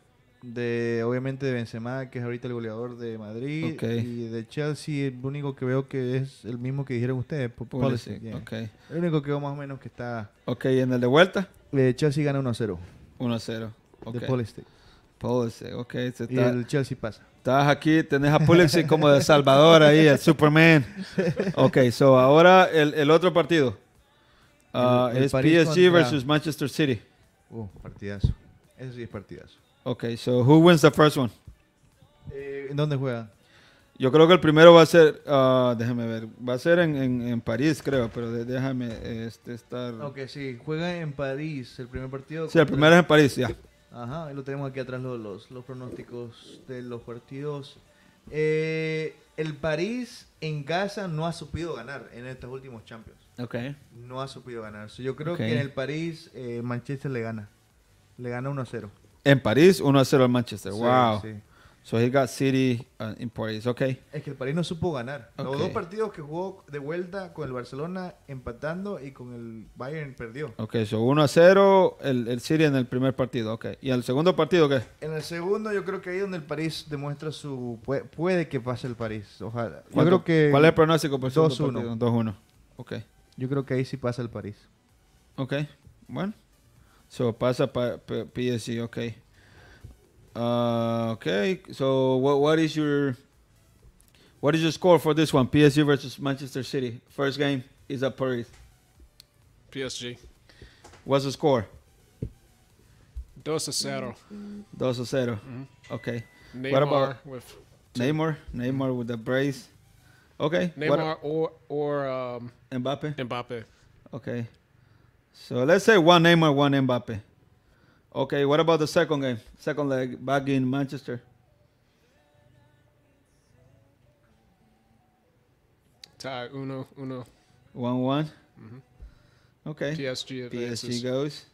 De, obviamente de Benzema, que es ahorita el goleador de Madrid. Y de Chelsea, el único que veo que es el mismo que dijeron ustedes, El único que veo más o menos que está... Ok, ¿y en el de vuelta? De eh, Chelsea gana 1-0. 1-0. Okay. De Policy. Pulisic, ok. y el Chelsea pasa. Estás aquí, tenés a Pulisic como de Salvador ahí, el Superman. Ok, so ahora el, otro partido. Ah, PSG versus Manchester City. Uh, partidazo. Es sí es Ok, so who wins the first one? Eh, ¿En dónde juega? Yo creo que el primero va a ser, uh, déjame ver, va a ser en, París, creo, pero déjame este, estar. Ok, sí, juega en París el primer partido. Sí, el primero es en París, ya. Ajá, lo tenemos aquí atrás los, pronósticos de los partidos. Eh, el París en casa no ha supido ganar en estos últimos Champions. Ok. No ha supido ganar. yo creo que en el París eh, Manchester le gana. Le gana 1-0. En París, 1-0 al Manchester. Sí, wow. Sí. So he got City en uh, in Paris, okay. Es que el París no supo ganar. Los dos partidos que jugó de vuelta con el Barcelona empatando y con el Bayern perdió. Ok, so 1 0 el, el City en el primer partido, ok. ¿Y el segundo partido qué? En el segundo yo creo que ahí donde el París demuestra su... Puede, que pase el París, ojalá. Yo creo que... ¿Cuál es el pronóstico 2-1. 2-1, ok. Yo creo que ahí sí pasa el París. Ok, bueno. So pasa pa, pa PSG, okay. Uh, okay, so what what is your what is your score for this one? PSG versus Manchester City. First game is at Paris. PSG. What's the score? Dos a cero. Dos a cero. Mm -hmm. Okay. Neymar what about with Neymar? Neymar with the brace. Okay. Neymar what? or or um, Mbappe. Mbappe. Okay. So let's say one Neymar, one Mbappe. Okay, what about the second game? Second leg back in Manchester. Tie uno uno. One one. Mm-hmm. Okay. PSG PSG goes.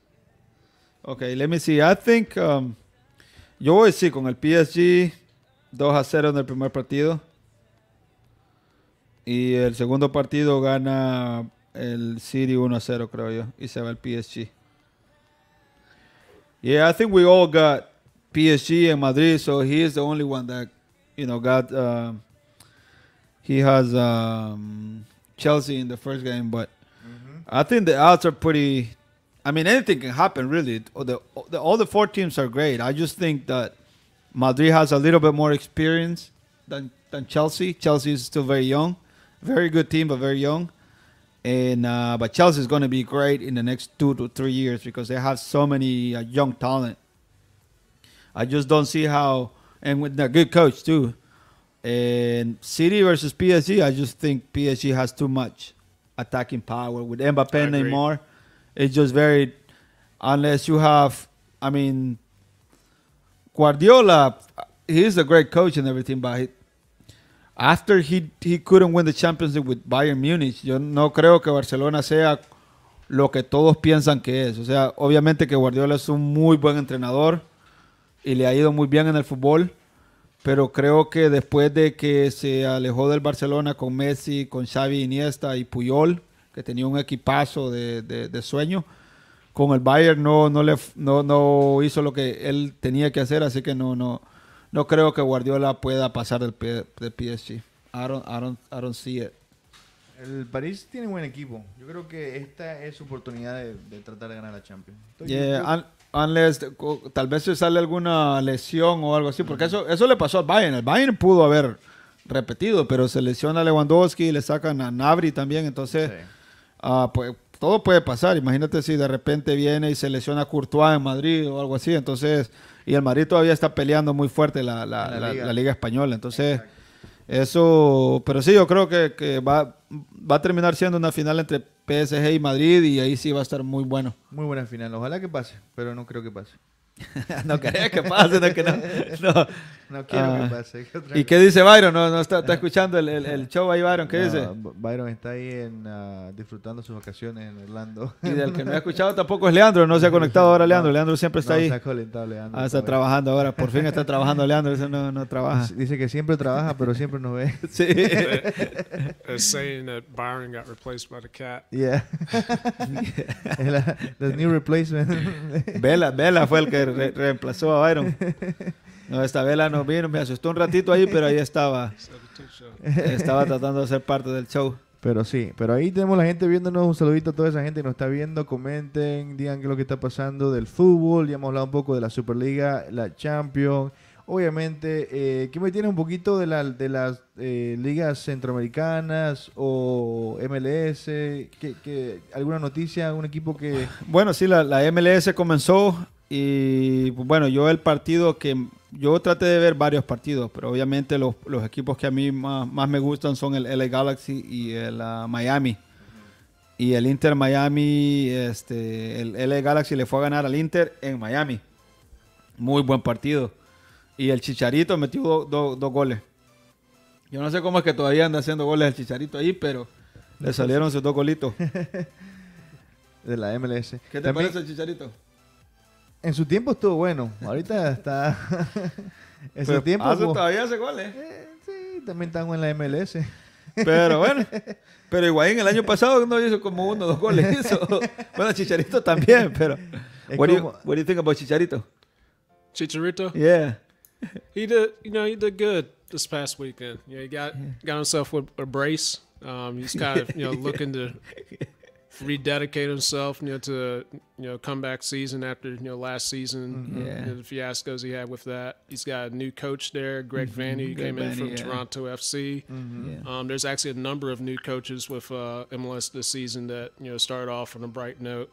Okay, let me see. I think um, yo voy decir con el PSG 2 a 0 en el primer partido. Y el segundo partido gana el City 1-0, creo yo, y se va el PSG. Yeah, I think we all got PSG and Madrid, so he is the only one that, you know, got. Uh, he has um, Chelsea in the first game, but mm -hmm. I think the odds are pretty. I mean, anything can happen, really. All the, the, all the four teams are great. I just think that Madrid has a little bit more experience than than Chelsea. Chelsea is still very young, very good team, but very young and uh, but Chelsea is going to be great in the next two to three years because they have so many uh, young talent. I just don't see how, and with a good coach too. And City versus PSG, I just think PSG has too much attacking power with Mbappe and Neymar. It's just very, unless you have, I mean, Guardiola, he's a great coach and everything, but after he, he couldn't win the Champions League with Bayern Munich, yo no creo que Barcelona sea lo que todos piensan que es. O sea, obviamente que Guardiola es un muy buen entrenador y le ha ido muy bien en el fútbol, pero creo que después de que se alejó del Barcelona con Messi, con Xavi Iniesta y Puyol, que tenía un equipazo de, de, de sueño, con el Bayern no, no, le, no, no hizo lo que él tenía que hacer, así que no, no, no creo que Guardiola pueda pasar del, PSG. I don't, I, don't, I see it. El París tiene buen equipo. Yo creo que esta es su oportunidad de, tratar de ganar la Champions. tal vez se sale alguna lesión o algo así, porque eso, eso le pasó al Bayern. El Bayern pudo haber repetido, pero se lesiona a Lewandowski, le sacan a Navri también, entonces ah, pues, todo puede pasar. Imagínate si de repente viene y se lesiona Courtois en Madrid o algo así. Entonces, y el Madrid todavía está peleando muy fuerte la, la, la, Liga. Española. Entonces, eso. Pero sí, yo creo que, que va, va a terminar siendo una final entre PSG y Madrid y ahí sí va a estar muy bueno. Muy buena final. Ojalá que pase, pero no creo que pase. no quería que pase, no que quiero que ah. pase. ¿Y qué dice Byron? No, no está, está escuchando el, el, show ahí, Byron. ¿Qué dice? Byron está ahí ah, disfrutando sus vacaciones en Orlando. Y del que no ha escuchado tampoco es Leandro. No se ha conectado ahora Leandro. Leandro siempre está ahí. Ah, está trabajando ahora. Por fin está trabajando Leandro. Eso no, no trabaja. Dice que siempre trabaja, pero siempre no ve. Sí. Es saying that Byron got replaced by the cat. Yeah. the new replacement. Bella Bella fue el que reemplazó a Byron. No, esta vela no vino, me asustó un ratito ahí, pero ahí estaba. Estaba tratando de ser parte del show. Pero sí, pero ahí tenemos la gente viéndonos. Un saludito a toda esa gente que nos está viendo. Comenten, digan qué es lo que está pasando del fútbol. Ya hemos hablado un poco de la Superliga, la Champions. Obviamente, eh, ¿qué me tienes un poquito de, de las eh, ligas centroamericanas o MLS? ¿Qué, alguna noticia? ¿Un equipo que...? Bueno, sí, la MLS comenzó y bueno, yo el partido que yo traté de ver varios partidos, pero obviamente los, equipos que a mí más, me gustan son el LA Galaxy y el ah, Miami. Y el Inter Miami, este, el LA Galaxy le fue a ganar al Inter en Miami. Muy buen partido. Y el Chicharito metió dos goles. Yo no sé cómo es que todavía anda haciendo goles el Chicharito ahí, pero le salieron sus dos golitos. De la MLS. ¿Qué te parece el Chicharito? En su tiempo estuvo bueno. Ahorita está. en su tiempo. Hace todavía hace cuál ¿eh? eh, sí, también está en la MLS. Pero bueno, pero igual en el año pasado no hizo como uno o dos goles. Hizo. Bueno, Chicharito también, pero. ¿Qué what, do you, think about Chicharito? Chicharito? Yeah. He did, you know, he did good this past weekend. Yeah, he got got himself a, brace. Um, he's kind of, you know, looking to rededicate himself, you know, to you know comeback season after you know last season, mm-hmm. yeah. you know, the fiascos he had with that. He's got a new coach there, Greg mm-hmm. Vanny, who came Vanny, in from yeah. Toronto FC. Mm-hmm. Yeah. Um, there's actually a number of new coaches with uh, MLS this season that you know started off on a bright note.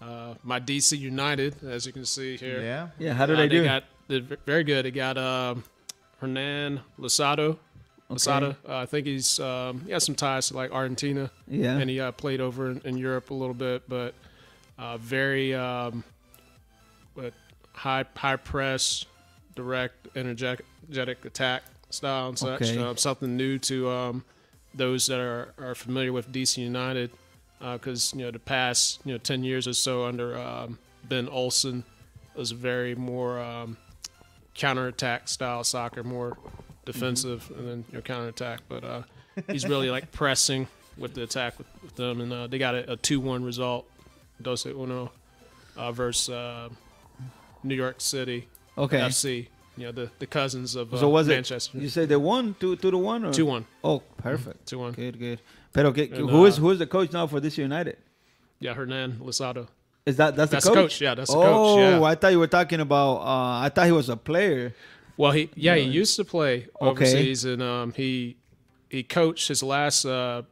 Uh, my DC United, as you can see here. Yeah, yeah. How did uh, they, they do? Got, very good. They got um, Hernan Losado Masada, Okay. Uh, I think he's um, he has some ties to like Argentina. Yeah, and he uh, played over in, in, Europe a little bit, but uh, very um, but high high press, direct, energetic attack style and such. Okay. Um, something new to um, those that are, are familiar with DC United, because uh, you know the past you know ten years or so under um, Ben Olsen was very more um, counter attack style soccer, more defensive mm -hmm. and then your know, attack, But uh, he's really like pressing with the attack with, with them, and uh, they got a, a two-one result, Dose Uno, uh, versus uh, New York City okay. FC. You know the, the cousins of so was uh, Manchester. It, you say they won two two to one or two one. Oh, perfect. Mm-hmm. Two one. Good, good. Pero okay, and, who is uh, who is the coach now for this United? Yeah, Hernan Losado. Is that that's, that's the coach? coach? Yeah, that's the oh, coach. Yeah. I thought you were talking about. I thought he was a player. Well, he yeah he used to play overseas, okay. and um, he he coached his last uh,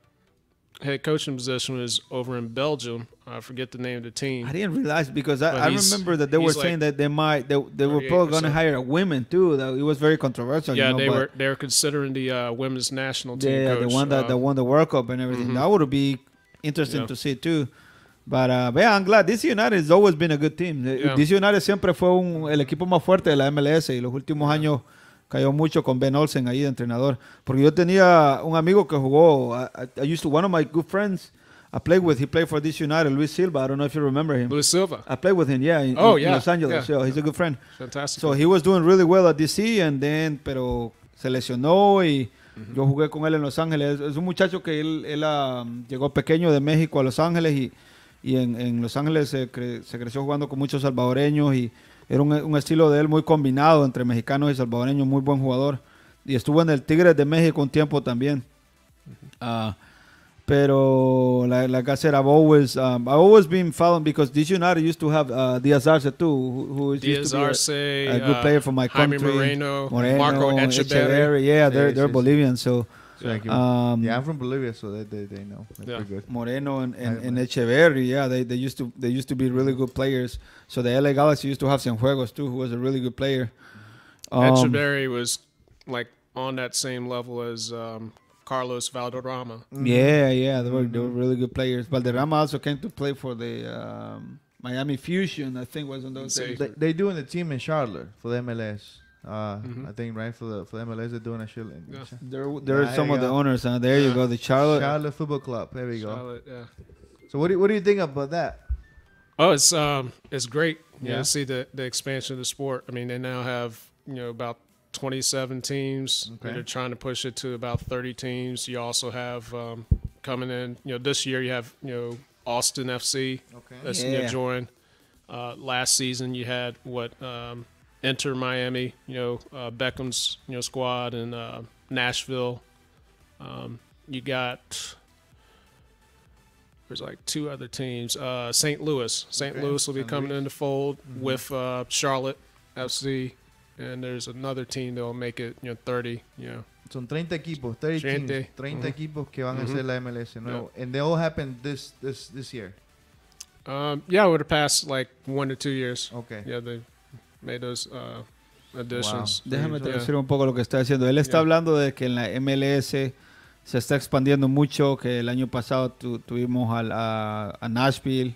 head coaching position was over in Belgium. I forget the name of the team. I didn't realize because I, I remember that they were saying that they might they, they were probably going to hire women too. That it was very controversial. Yeah, you know, they were they were considering the uh, women's national team. Yeah, coach, the one that uh, that won the World Cup and everything. Mm -hmm. That would be interesting yeah. to see too. But, uh, but DC United has always been a good team. Eh, DC United siempre fue el equipo más fuerte de la MLS y los últimos años cayó mucho con Ben Olsen ahí de entrenador. Porque yo tenía un amigo que jugó, I, used to, one of my good friends I played with, he played for DC United, Luis Silva. I don't know if you remember him. Luis Silva. I played with him, yeah. In, oh, yeah. Los Ángeles, Yeah. So he's a good friend. Fantastic. So he was doing really well at DC, and then, pero se lesionó y mm-hmm. yo jugué con él en Los Ángeles. Es un muchacho que él, él um, llegó pequeño de México a Los Ángeles y y en, en Los Ángeles se, se, creció jugando con muchos salvadoreños y era un, un, estilo de él muy combinado entre mexicanos y salvadoreños, muy buen jugador. Y estuvo en el Tigres de México un tiempo también. ah pero like, like I said, I've always um, I've always been following because did you not used to have uh, Diaz Arce too, who, is Diaz used to be a, good player for my uh, country. Moreno, Marco Echeverri. Yeah, they're they're Bolivian, so Yeah. Um, yeah, I'm from Bolivia, so they, they, they know. yeah. good. Moreno and, and, and yeah, they, they used to they used to be really good players. So the LA Galaxy used to have Cienfuegos too, who was a really good player. Um, was like on that same level as um, Carlos Valderrama. Mm-hmm. Yeah, yeah, they were mm-hmm. they were really good players. Valderrama also came to play for the. Um, Miami Fusion, I think, was on those days. They, they doing the team in Charlotte for the MLS. Uh, mm-hmm. I think right for the for the MLS they're doing a shit. There, there yeah, are some of go. the owners. Huh? There yeah. you go. The Charlotte Charlotte Football Club. There we go. Charlotte, yeah. So what do you, what do you think about that? Oh, it's um, it's great. Yeah. You know, see the the expansion of the sport. I mean, they now have you know about 27 teams. Okay. They're trying to push it to about 30 teams. You also have um, coming in. You know, this year you have you know Austin FC. Okay. That's yeah. you Uh, last season you had what um, enter Miami. You know, uh, Beckham's you know squad and uh, Nashville. Um, you got there's like two other teams. Uh, St. Louis, St. Okay. Louis will be St. coming Louis. into fold mm-hmm. with uh, Charlotte FC, and there's another team that'll make it. You know, 30. You know. Son 30 equipos, 30, 30. teams, 30 mm-hmm. equipos que van mm-hmm. a hacer la MLS. No, yep. and they all happened this this this year. Um, yeah, over the past like one to two years. Okay. Yeah, they made uh, those Déjame traducir un poco lo que está diciendo. Él está hablando de que en la MLS se está expandiendo mucho, que el año pasado tuvimos a, Nashville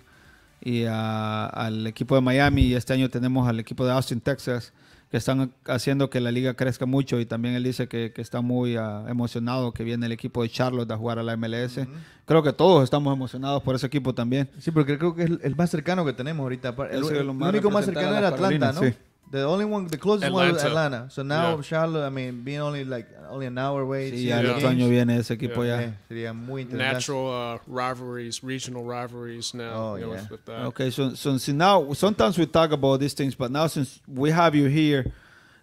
y al equipo de Miami y este año tenemos al equipo de Austin, Texas que están haciendo que la liga crezca mucho y también él dice que, está muy ah, emocionado que viene el equipo de Charlotte a jugar a la MLS. Creo que todos estamos emocionados por ese equipo también. Sí, porque creo que es el más cercano que tenemos ahorita. El, único más cercano era Atlanta, ¿no? The only one, the closest Atlanta. one was Atlanta. So now yeah. Charlotte, I mean, being only like only an hour away. Sí, yeah. el año viene ese equipo yeah. ya. Yeah, sería muy Natural uh, rivalries, regional rivalries now. Oh, yeah. With, okay, so, so see now, sometimes we talk about these things, but now since we have you here,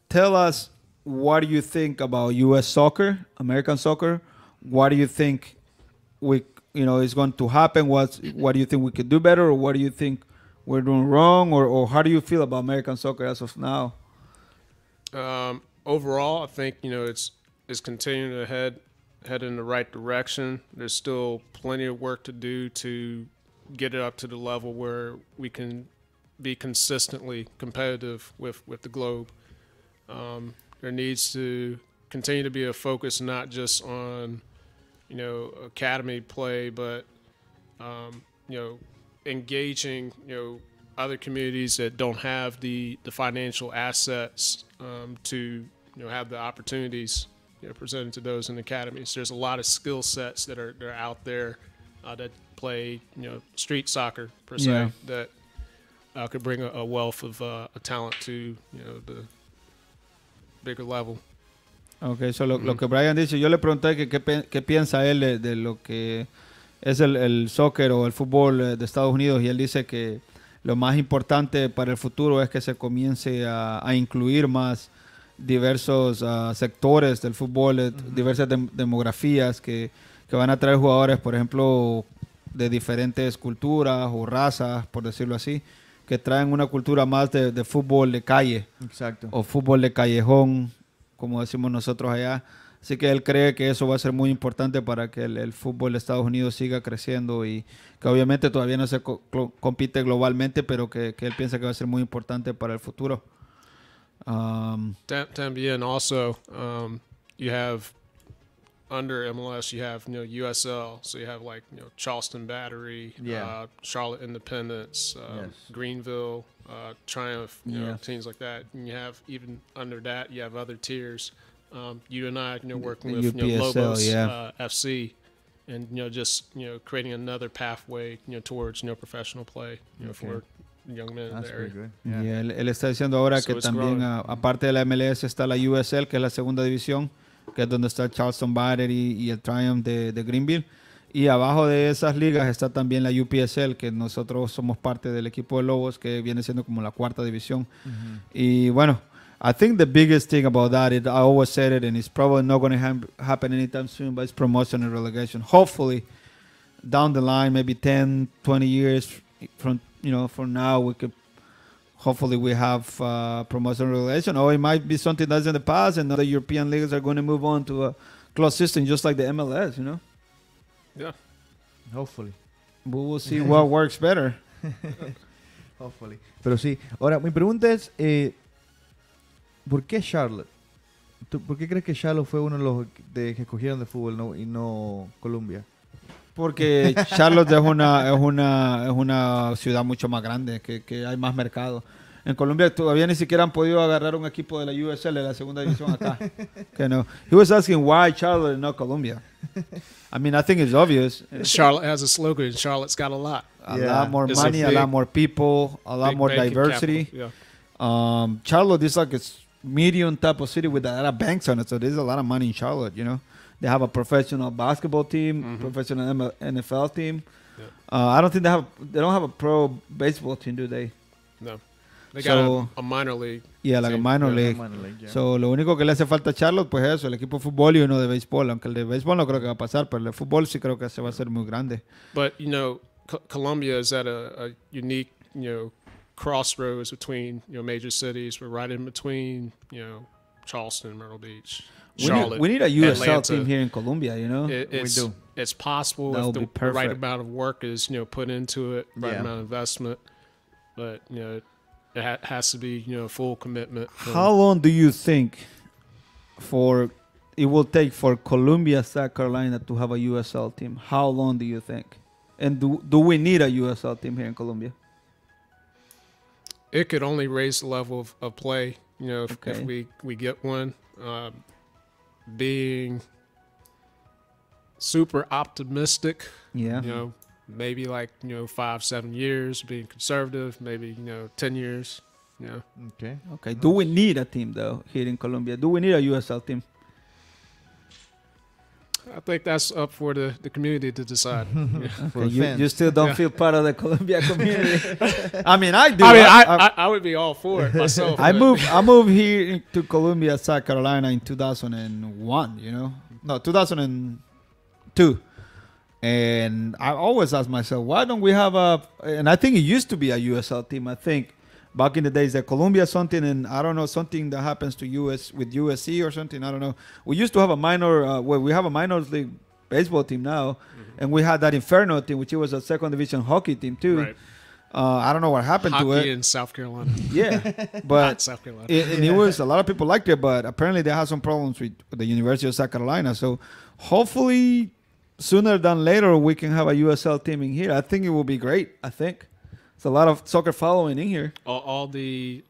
tell us what do you think about U.S. soccer, American soccer? What do you think we, you know, is going to happen? What, what do you think we could do better, or what do you think we're doing wrong, or, or how do you feel about American soccer as of now? Um, overall, I think you know it's it's continuing to head head in the right direction. There's still plenty of work to do to get it up to the level where we can be consistently competitive with with the globe. Um, there needs to continue to be a focus not just on you know academy play, but um, you know engaging you know other communities that don't have the the financial assets um, to you know have the opportunities you know, presented to those in academies. There's a lot of skill sets that are, that are out there uh, that play you know street soccer per se yeah. that uh, could bring a, a wealth of uh, a talent to you know the bigger level. Ok, so lo, mm -hmm. lo mm-hmm. que Brian dice, yo le pregunté que qué, qué piensa él de, de lo que es el, soccer o el fútbol eh, de Estados Unidos y él dice que lo más importante para el futuro es que se comience a, incluir más diversos ah, sectores del fútbol, eh, diversas demografías que, van a traer jugadores, por ejemplo, de diferentes culturas o razas, por decirlo así, que traen una cultura más de, fútbol de calle. Exacto. O fútbol de callejón, como decimos nosotros allá Así que él cree que eso va a ser muy importante para que el, el fútbol de Estados Unidos siga creciendo y que obviamente todavía no se compite globalmente, pero que, él piensa que va a ser muy importante para el futuro. Um, También, also, um, you have under MLS, you have you know USL, so you have like you know Charleston Battery, uh, Charlotte Independence, uh, Greenville, uh, Triumph, you know, teams like that. And you have even under that, you have other tiers. Um, you and I, you know, working with UPSL, you Lobos yeah. Uh, FC, and you know, just you know, creating another pathway, you know, towards you know, professional play, you know, for in Yeah. él, está diciendo ahora que también, ah, aparte de la MLS, está la USL, que es la segunda división, que es donde está Charleston Battery y, y el Triumph de, de Greenville. Y abajo de esas ligas está también la UPSL, que nosotros somos parte del equipo de Lobos, que viene siendo como la cuarta división. Y bueno, I think the biggest thing about that is I always said it, and it's probably not going to ha- happen anytime soon, but it's promotion and relegation. Hopefully, down the line, maybe 10, 20 years from you know from now, we could hopefully we have uh, promotion relegation, or it might be something that's in the past, and other European leagues are going to move on to a closed system, just like the MLS, you know. Yeah. Hopefully. But we'll see what works better. Hopefully. Pero sí. Ahora, mi pregunta es. Eh, ¿Por qué Charlotte? ¿Por qué crees que Charlotte fue uno de los que escogieron de fútbol y no Colombia? Porque Charlotte es una, es una, es una ciudad mucho más grande, que, hay más mercado. En Colombia todavía ni siquiera han podido agarrar un equipo de la USL de la segunda división acá. que no. He was asking why Charlotte and not Colombia. I mean, I think it's obvious. Charlotte has a slogan. Charlotte's got a lot. A lot more money, a, lot more people, a lot more diversity. Um, Charlotte is like it's medium type of city with a lot of banks on it. So there's a lot of money in Charlotte. You know, they have a professional basketball team, mm-hmm. professional NFL team. Yeah. Uh, I don't think they have. They don't have a pro baseball team, do they? No. They so, got a, a, minor league. Yeah, like a minor league. Minor league yeah. So lo único que le hace falta a Charlotte, pues eso, el equipo de fútbol y uno de béisbol. Aunque el de béisbol no creo que va a pasar, pero el fútbol sí creo que se va a hacer muy grande. But you know, Colombia is at a, a unique you know crossroads between you know major cities. We're right in between you know Charleston, Myrtle Beach. We need, we need, a USL Atlanta. team here in Columbia. you know? It, it's, we do. It's possible that if the right amount of work is, you know, put into it, right yeah. amount of investment. But, you know, it ha has to be, you know, full commitment. How long do you think for it will take for Columbia, South Carolina to have a USL team? How long do you think? And do, do we need a USL team here in Colombia? it could only raise the level of, of play. You know, if, okay. if we we get one, um, being super optimistic. Yeah. You know, maybe like you know five seven years. Being conservative, maybe you know ten years. Yeah. Okay. Okay. Do we need a team though here in Colombia? Do we need a USL team? I think that's up for the, the community to decide. yeah. okay, you, you, still don't yeah. feel part of the Columbia community. I mean, I do. I mean, I, I, I would be all for it myself. I moved I moved here to Columbia, South Carolina in 2001. You know, no, 2002. And I always ask myself, why don't we have a? And I think it used to be a USL team. I think back in the days that Columbia something and I don't know something that happens to US with USC or something. I don't know. We used to have a minor. Uh, well, we have a minor league baseball team now, mm-hmm. and we had that Inferno team, which was a second division hockey team too. Right. Uh, I don't know what happened hockey to it in South Carolina. Yeah, but South Carolina. It, and it was a lot of people liked it, but apparently they had some problems with the University of South Carolina. So hopefully sooner than later we can have a USL team in here. I think it will be great. I think. It's a lot of soccer following in here. All, all the,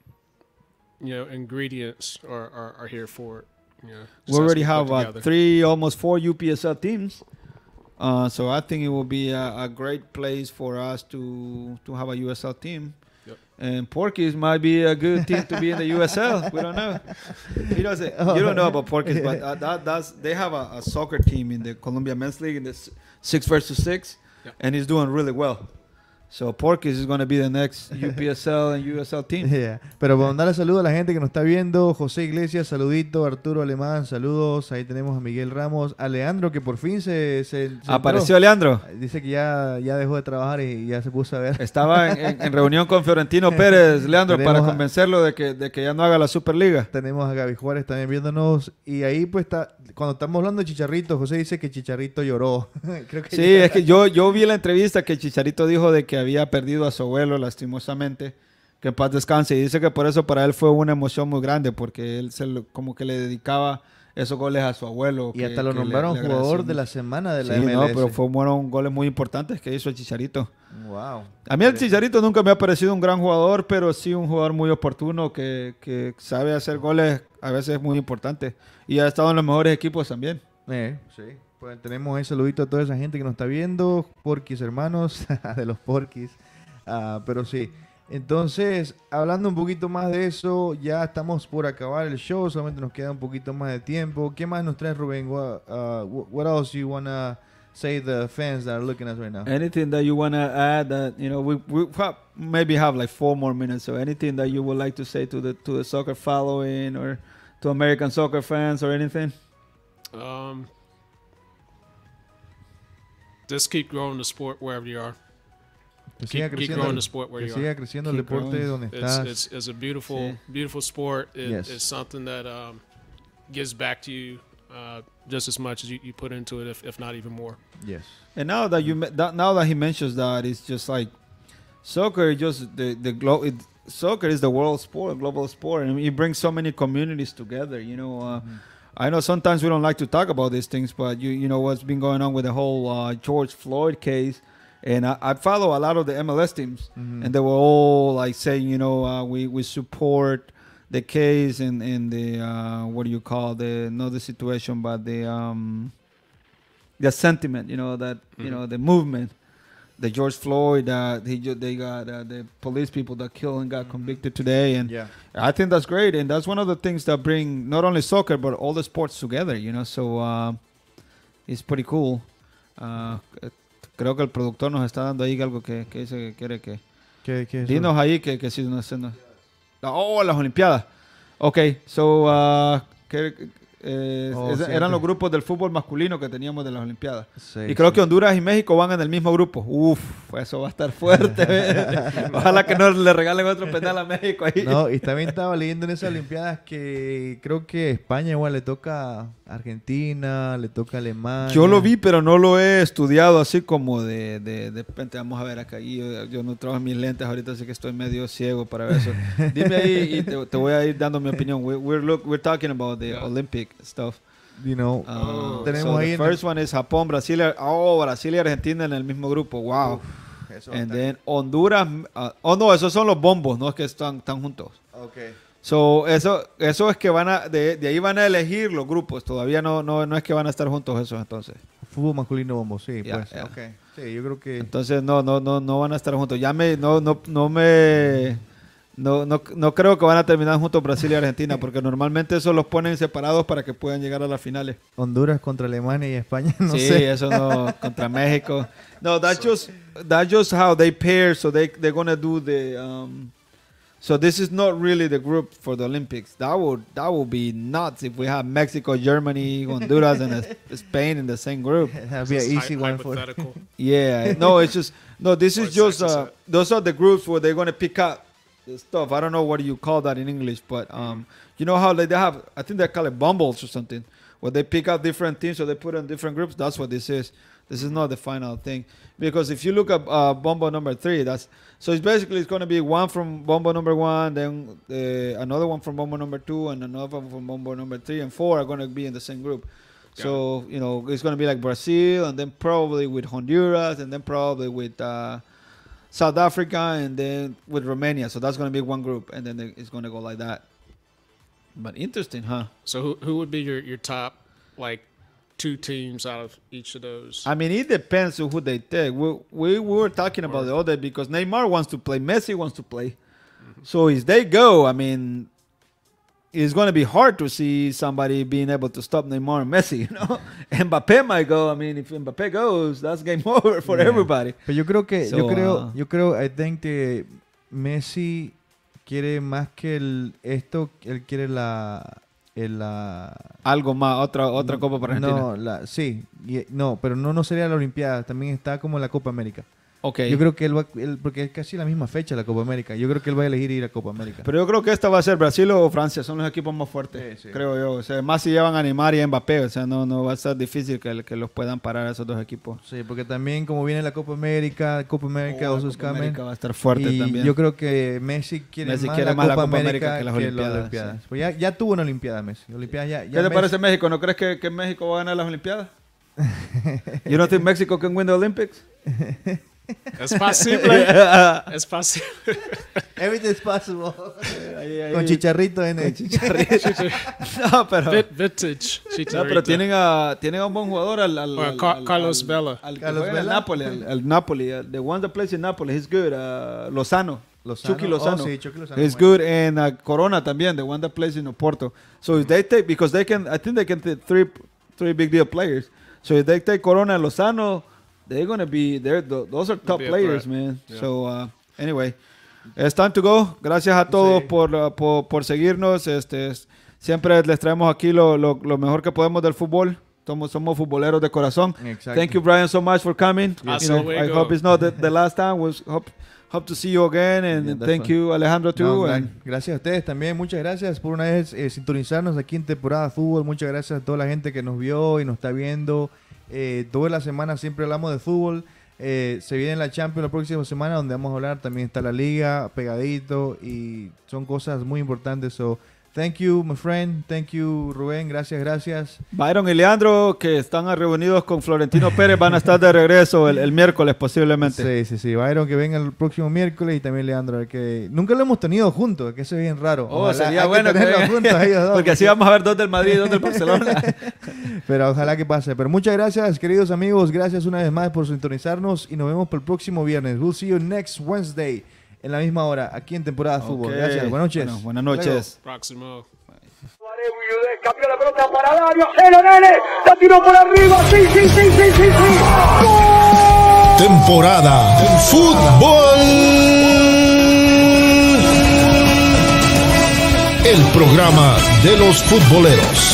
you know, ingredients are, are, are here for it. Yeah, we already have uh, three, almost four UPSL teams. Uh, so I think it will be a, a, great place for us to to have a USL team. And Porky's might be a good team to be in the USL. We don't know. He doesn't. You don't know about Porky's, but uh, that, that's they have a, a, soccer team in the Colombia Men's League in the six versus six, and he's doing really well. So Porky's is going to be the next UPSL and USL team. Yeah. Pero para mandarle saludos a la gente que nos está viendo, José Iglesias, saludito, Arturo Alemán, saludos. Ahí tenemos a Miguel Ramos, a Leandro que por fin se, apareció Leandro. Dice que ya, ya dejó de trabajar y ya se puso a ver. Estaba en, reunión con Florentino Pérez, Leandro, para convencerlo de que, de que ya no haga la Superliga. Tenemos a Gaby Juárez también viéndonos y ahí pues está cuando estamos hablando de Chicharrito, José dice que Chicharrito lloró. sí, es que yo yo vi la entrevista que Chicharito dijo de que había perdido a su abuelo lastimosamente, que paz descanse. Y dice que por eso para él fue una emoción muy grande, porque él se como que le dedicaba esos goles a su abuelo. Y hasta lo nombraron jugador de la semana de la sí, pero fueron goles muy importantes que hizo el Chicharito. Wow. A mí el Chicharito nunca me ha parecido un gran jugador, pero sí un jugador muy oportuno que, sabe hacer goles a veces muy importantes. Y ha estado en los mejores equipos también. Eh, sí. Pues tenemos ese saludito a toda esa gente que nos está viendo, porquis hermanos, de los porquis. Ah, pero sí, entonces, hablando un poquito más de eso, ya estamos por acabar el show, solamente nos queda un poquito más de tiempo. ¿Qué más nos trae Rubén? ¿Qué más quieres decir a los fans that are looking at us right now? Anything that you to add that you know we we maybe have like four more minutes. So anything that you would like to say to the to the soccer following or to American soccer fans or anything? Um, Just keep growing the sport wherever you are. Que siga keep, growing the sport where que you siga are. creciendo el keep deporte growing. donde estás. It's, it's, it's a beautiful, sí. beautiful sport. It, yes. It's something that um, gives back to you uh, just as much as you, you put into it, if, if, not even more. Yes. And now that you that, now that he mentions that, it's just like soccer. Just the the glo- it, soccer is the world sport, global sport, and it brings so many communities together. You know. Uh, mm -hmm I know sometimes we don't like to talk about these things, but you you know what's been going on with the whole uh, George Floyd case, and I, I, follow a lot of the MLS teams, mm-hmm. and they were all like saying, you know, uh, we we support the case and and the uh, what do you call the not the situation, but the um, the sentiment, you know that mm-hmm. you know the movement the George Floyd, uh, he they got uh, the police people that killed and got mm-hmm. convicted today, and yeah. I think that's great, and that's one of the things that bring not only soccer but all the sports together, you know. So uh, it's pretty cool. Uh, creo que el productor nos está dando ahí algo que, que dice que quiere que. ¿Qué, qué Dinos ahí que, que si no, haciendo Oh, las Olimpiadas. Ok, so. Uh, ¿qué, Eh, oh, eran los grupos del fútbol masculino que teníamos de las Olimpiadas. y creo que Honduras y México van en el mismo grupo. Uf, eso va a estar fuerte. Ojalá que no le regalen otro penal a México ahí. No, y también estaba leyendo en esas Olimpiadas que creo que España igual le toca Argentina, le toca Alemania. Yo lo vi, pero no lo he estudiado así como de, de, de repente. Vamos a ver acá. yo, no trabajo mis lentes ahorita, así que estoy medio ciego para ver eso. Dime ahí y te, voy a ir dando mi opinión. We're, we're, look, we're talking about the Olympics stuff. You know, ah, oh. tenemos so the first one is Japón, Brasil, oh, Brasil y Argentina en el mismo grupo. Wow. eso then Honduras, uh, oh no, esos son los bombos, no es que están, están juntos. Okay. So, eso, eso es que van a, de, ahí van a elegir los grupos, todavía no, no, no es que van a estar juntos esos entonces. Fútbol masculino bombo, sí, pues. Okay. Sí, yo creo que... Entonces no, no, no, no van a estar juntos. Ya me, no, no, no me no, no, no, creo que van a terminar juntos Brasil y Argentina, porque normalmente eso los ponen separados para que puedan llegar a las finales. Honduras contra Alemania y España, no sí, eso no, contra México. No, that's just, that's just how they pair, so they, they're gonna do the... Um, so this is not really the group for the Olympics. That would, that would be nuts if we have Mexico, Germany, Honduras, and Spain in the same group. That'd be an easy one for... yeah, no, it's just... No, this is just... Uh, those are the groups where they're gonna pick up stuff. I don't know what you call that in English, but um, you know how like they have, I think they call it bumbles or something, where they pick out different teams or they put in different groups. That's what this is. This is not the final thing because if you look at uh, number three, that's so it's basically it's going to be one from Bumble number one, then uh, another one from Bumble number two, and another one from Bumble number three and four are going to be in the same group. Got so it. you know it's going to be like Brazil, and then probably with Honduras, and then probably with. Uh, South Africa, and then with Romania. So that's going to be one group, and then it's going to go like that. But interesting, huh? So who, who would be your, your top like two teams out of each of those? I mean, it depends on who they take. We we, were talking about the other because Neymar wants to play, Messi wants to play. Mm-hmm. So if they go, I mean, it's going to be hard to see somebody being able to stop Neymar and Messi, you know. Mbappé might go. I mean, if Mbappé goes, that's game over for everybody. Pero yo creo que yo creo uh, yo creo I think que Messi quiere más que el esto, él quiere la el, la algo más, otra otra copa para Argentina. No, la, sí, y, no, pero no no sería la Olimpiada, también está como la Copa América. Yo creo que él va, él, porque es casi la misma fecha la Copa América. Yo creo que él va a elegir ir a Copa América. Pero yo creo que esta va a ser Brasil o Francia, son los equipos más fuertes, creo yo. O sea, más si llevan a Neymar y a Mbappé, o sea, no, no va a ser difícil que, los puedan parar a esos dos equipos. Sí, porque también como viene la Copa América, Copa América, o oh, Copa América va a estar fuerte y también. Yo creo que Messi quiere, más, la Copa, América, que las Olimpiadas. Pues ya, tuvo una Olimpiada Messi. ya, ¿Qué te parece México? ¿No crees que, México va a ganar las Olimpiadas? ¿You no México México que win the Olympics? Es posible. es posible. is possible. Con chicharrito en el chicharrito. no, pero. vintage chicharrito. No, pero tienen a, tienen a un buen jugador al. al, Carlos Vela. Al, Carlos Vela. Napoli. Al, Napoli. The one that plays in Napoli. is good. Uh, Lozano. Lozano. Chucky oh, Lozano. Oh, He's good. And uh, Corona también. The one that plays in Oporto. So mm -hmm. they take. Because they can. I think they can take three, three big deal players. So if they take Corona Lozano they're gonna be there. Those are top players, man. So uh, anyway, it's time to go. Gracias a todos por, uh, por, por, seguirnos. Este, siempre les traemos aquí lo, lo, lo mejor que podemos del fútbol. Somos, somos futboleros de corazón. Thank you, Brian, so much for coming. You know, I hope it's not the, last time. We hope, hope to see you again. And, thank you, Alejandro, too. gracias a ustedes también. Muchas gracias por una vez eh, sintonizarnos aquí en temporada fútbol. Muchas gracias a toda la gente que nos vio y nos está viendo. Eh, toda la semana siempre hablamos de fútbol. Eh, se viene la Champions la próxima semana donde vamos a hablar. También está la liga pegadito y son cosas muy importantes. So, Thank you, my friend. Thank you, Rubén. Gracias, gracias. Byron y Leandro, que están reunidos con Florentino Pérez, van a estar de regreso el, miércoles posiblemente. Sí, sí, sí. Byron que venga el próximo miércoles y también Leandro, que nunca lo hemos tenido juntos, que eso es bien raro. Oh, sería bueno que tenerlos juntos dos. Porque así vamos a ver dos del Madrid y dos del Barcelona. Pero ojalá que pase. Pero muchas gracias, queridos amigos. Gracias una vez más por sintonizarnos y nos vemos por el próximo viernes. We'll see you next Wednesday en la misma hora, aquí en temporada de fútbol. Gracias, buenas noches. buenas noches. Próximo. la pelota para tiró por arriba, sí, sí, sí, sí, sí, Temporada fútbol. El programa de los futboleros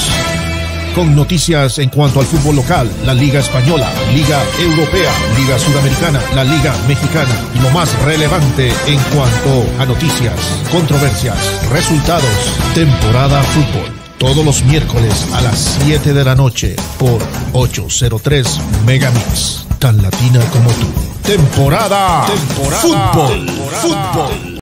con noticias en cuanto al fútbol local, la Liga Española, Liga Europea, Liga Sudamericana, la Liga Mexicana y lo más relevante en cuanto a noticias, controversias, resultados, temporada fútbol. Todos los miércoles a las 7 de la noche por 803 Megamix, tan latina como tú. Temporada, fútbol, fútbol.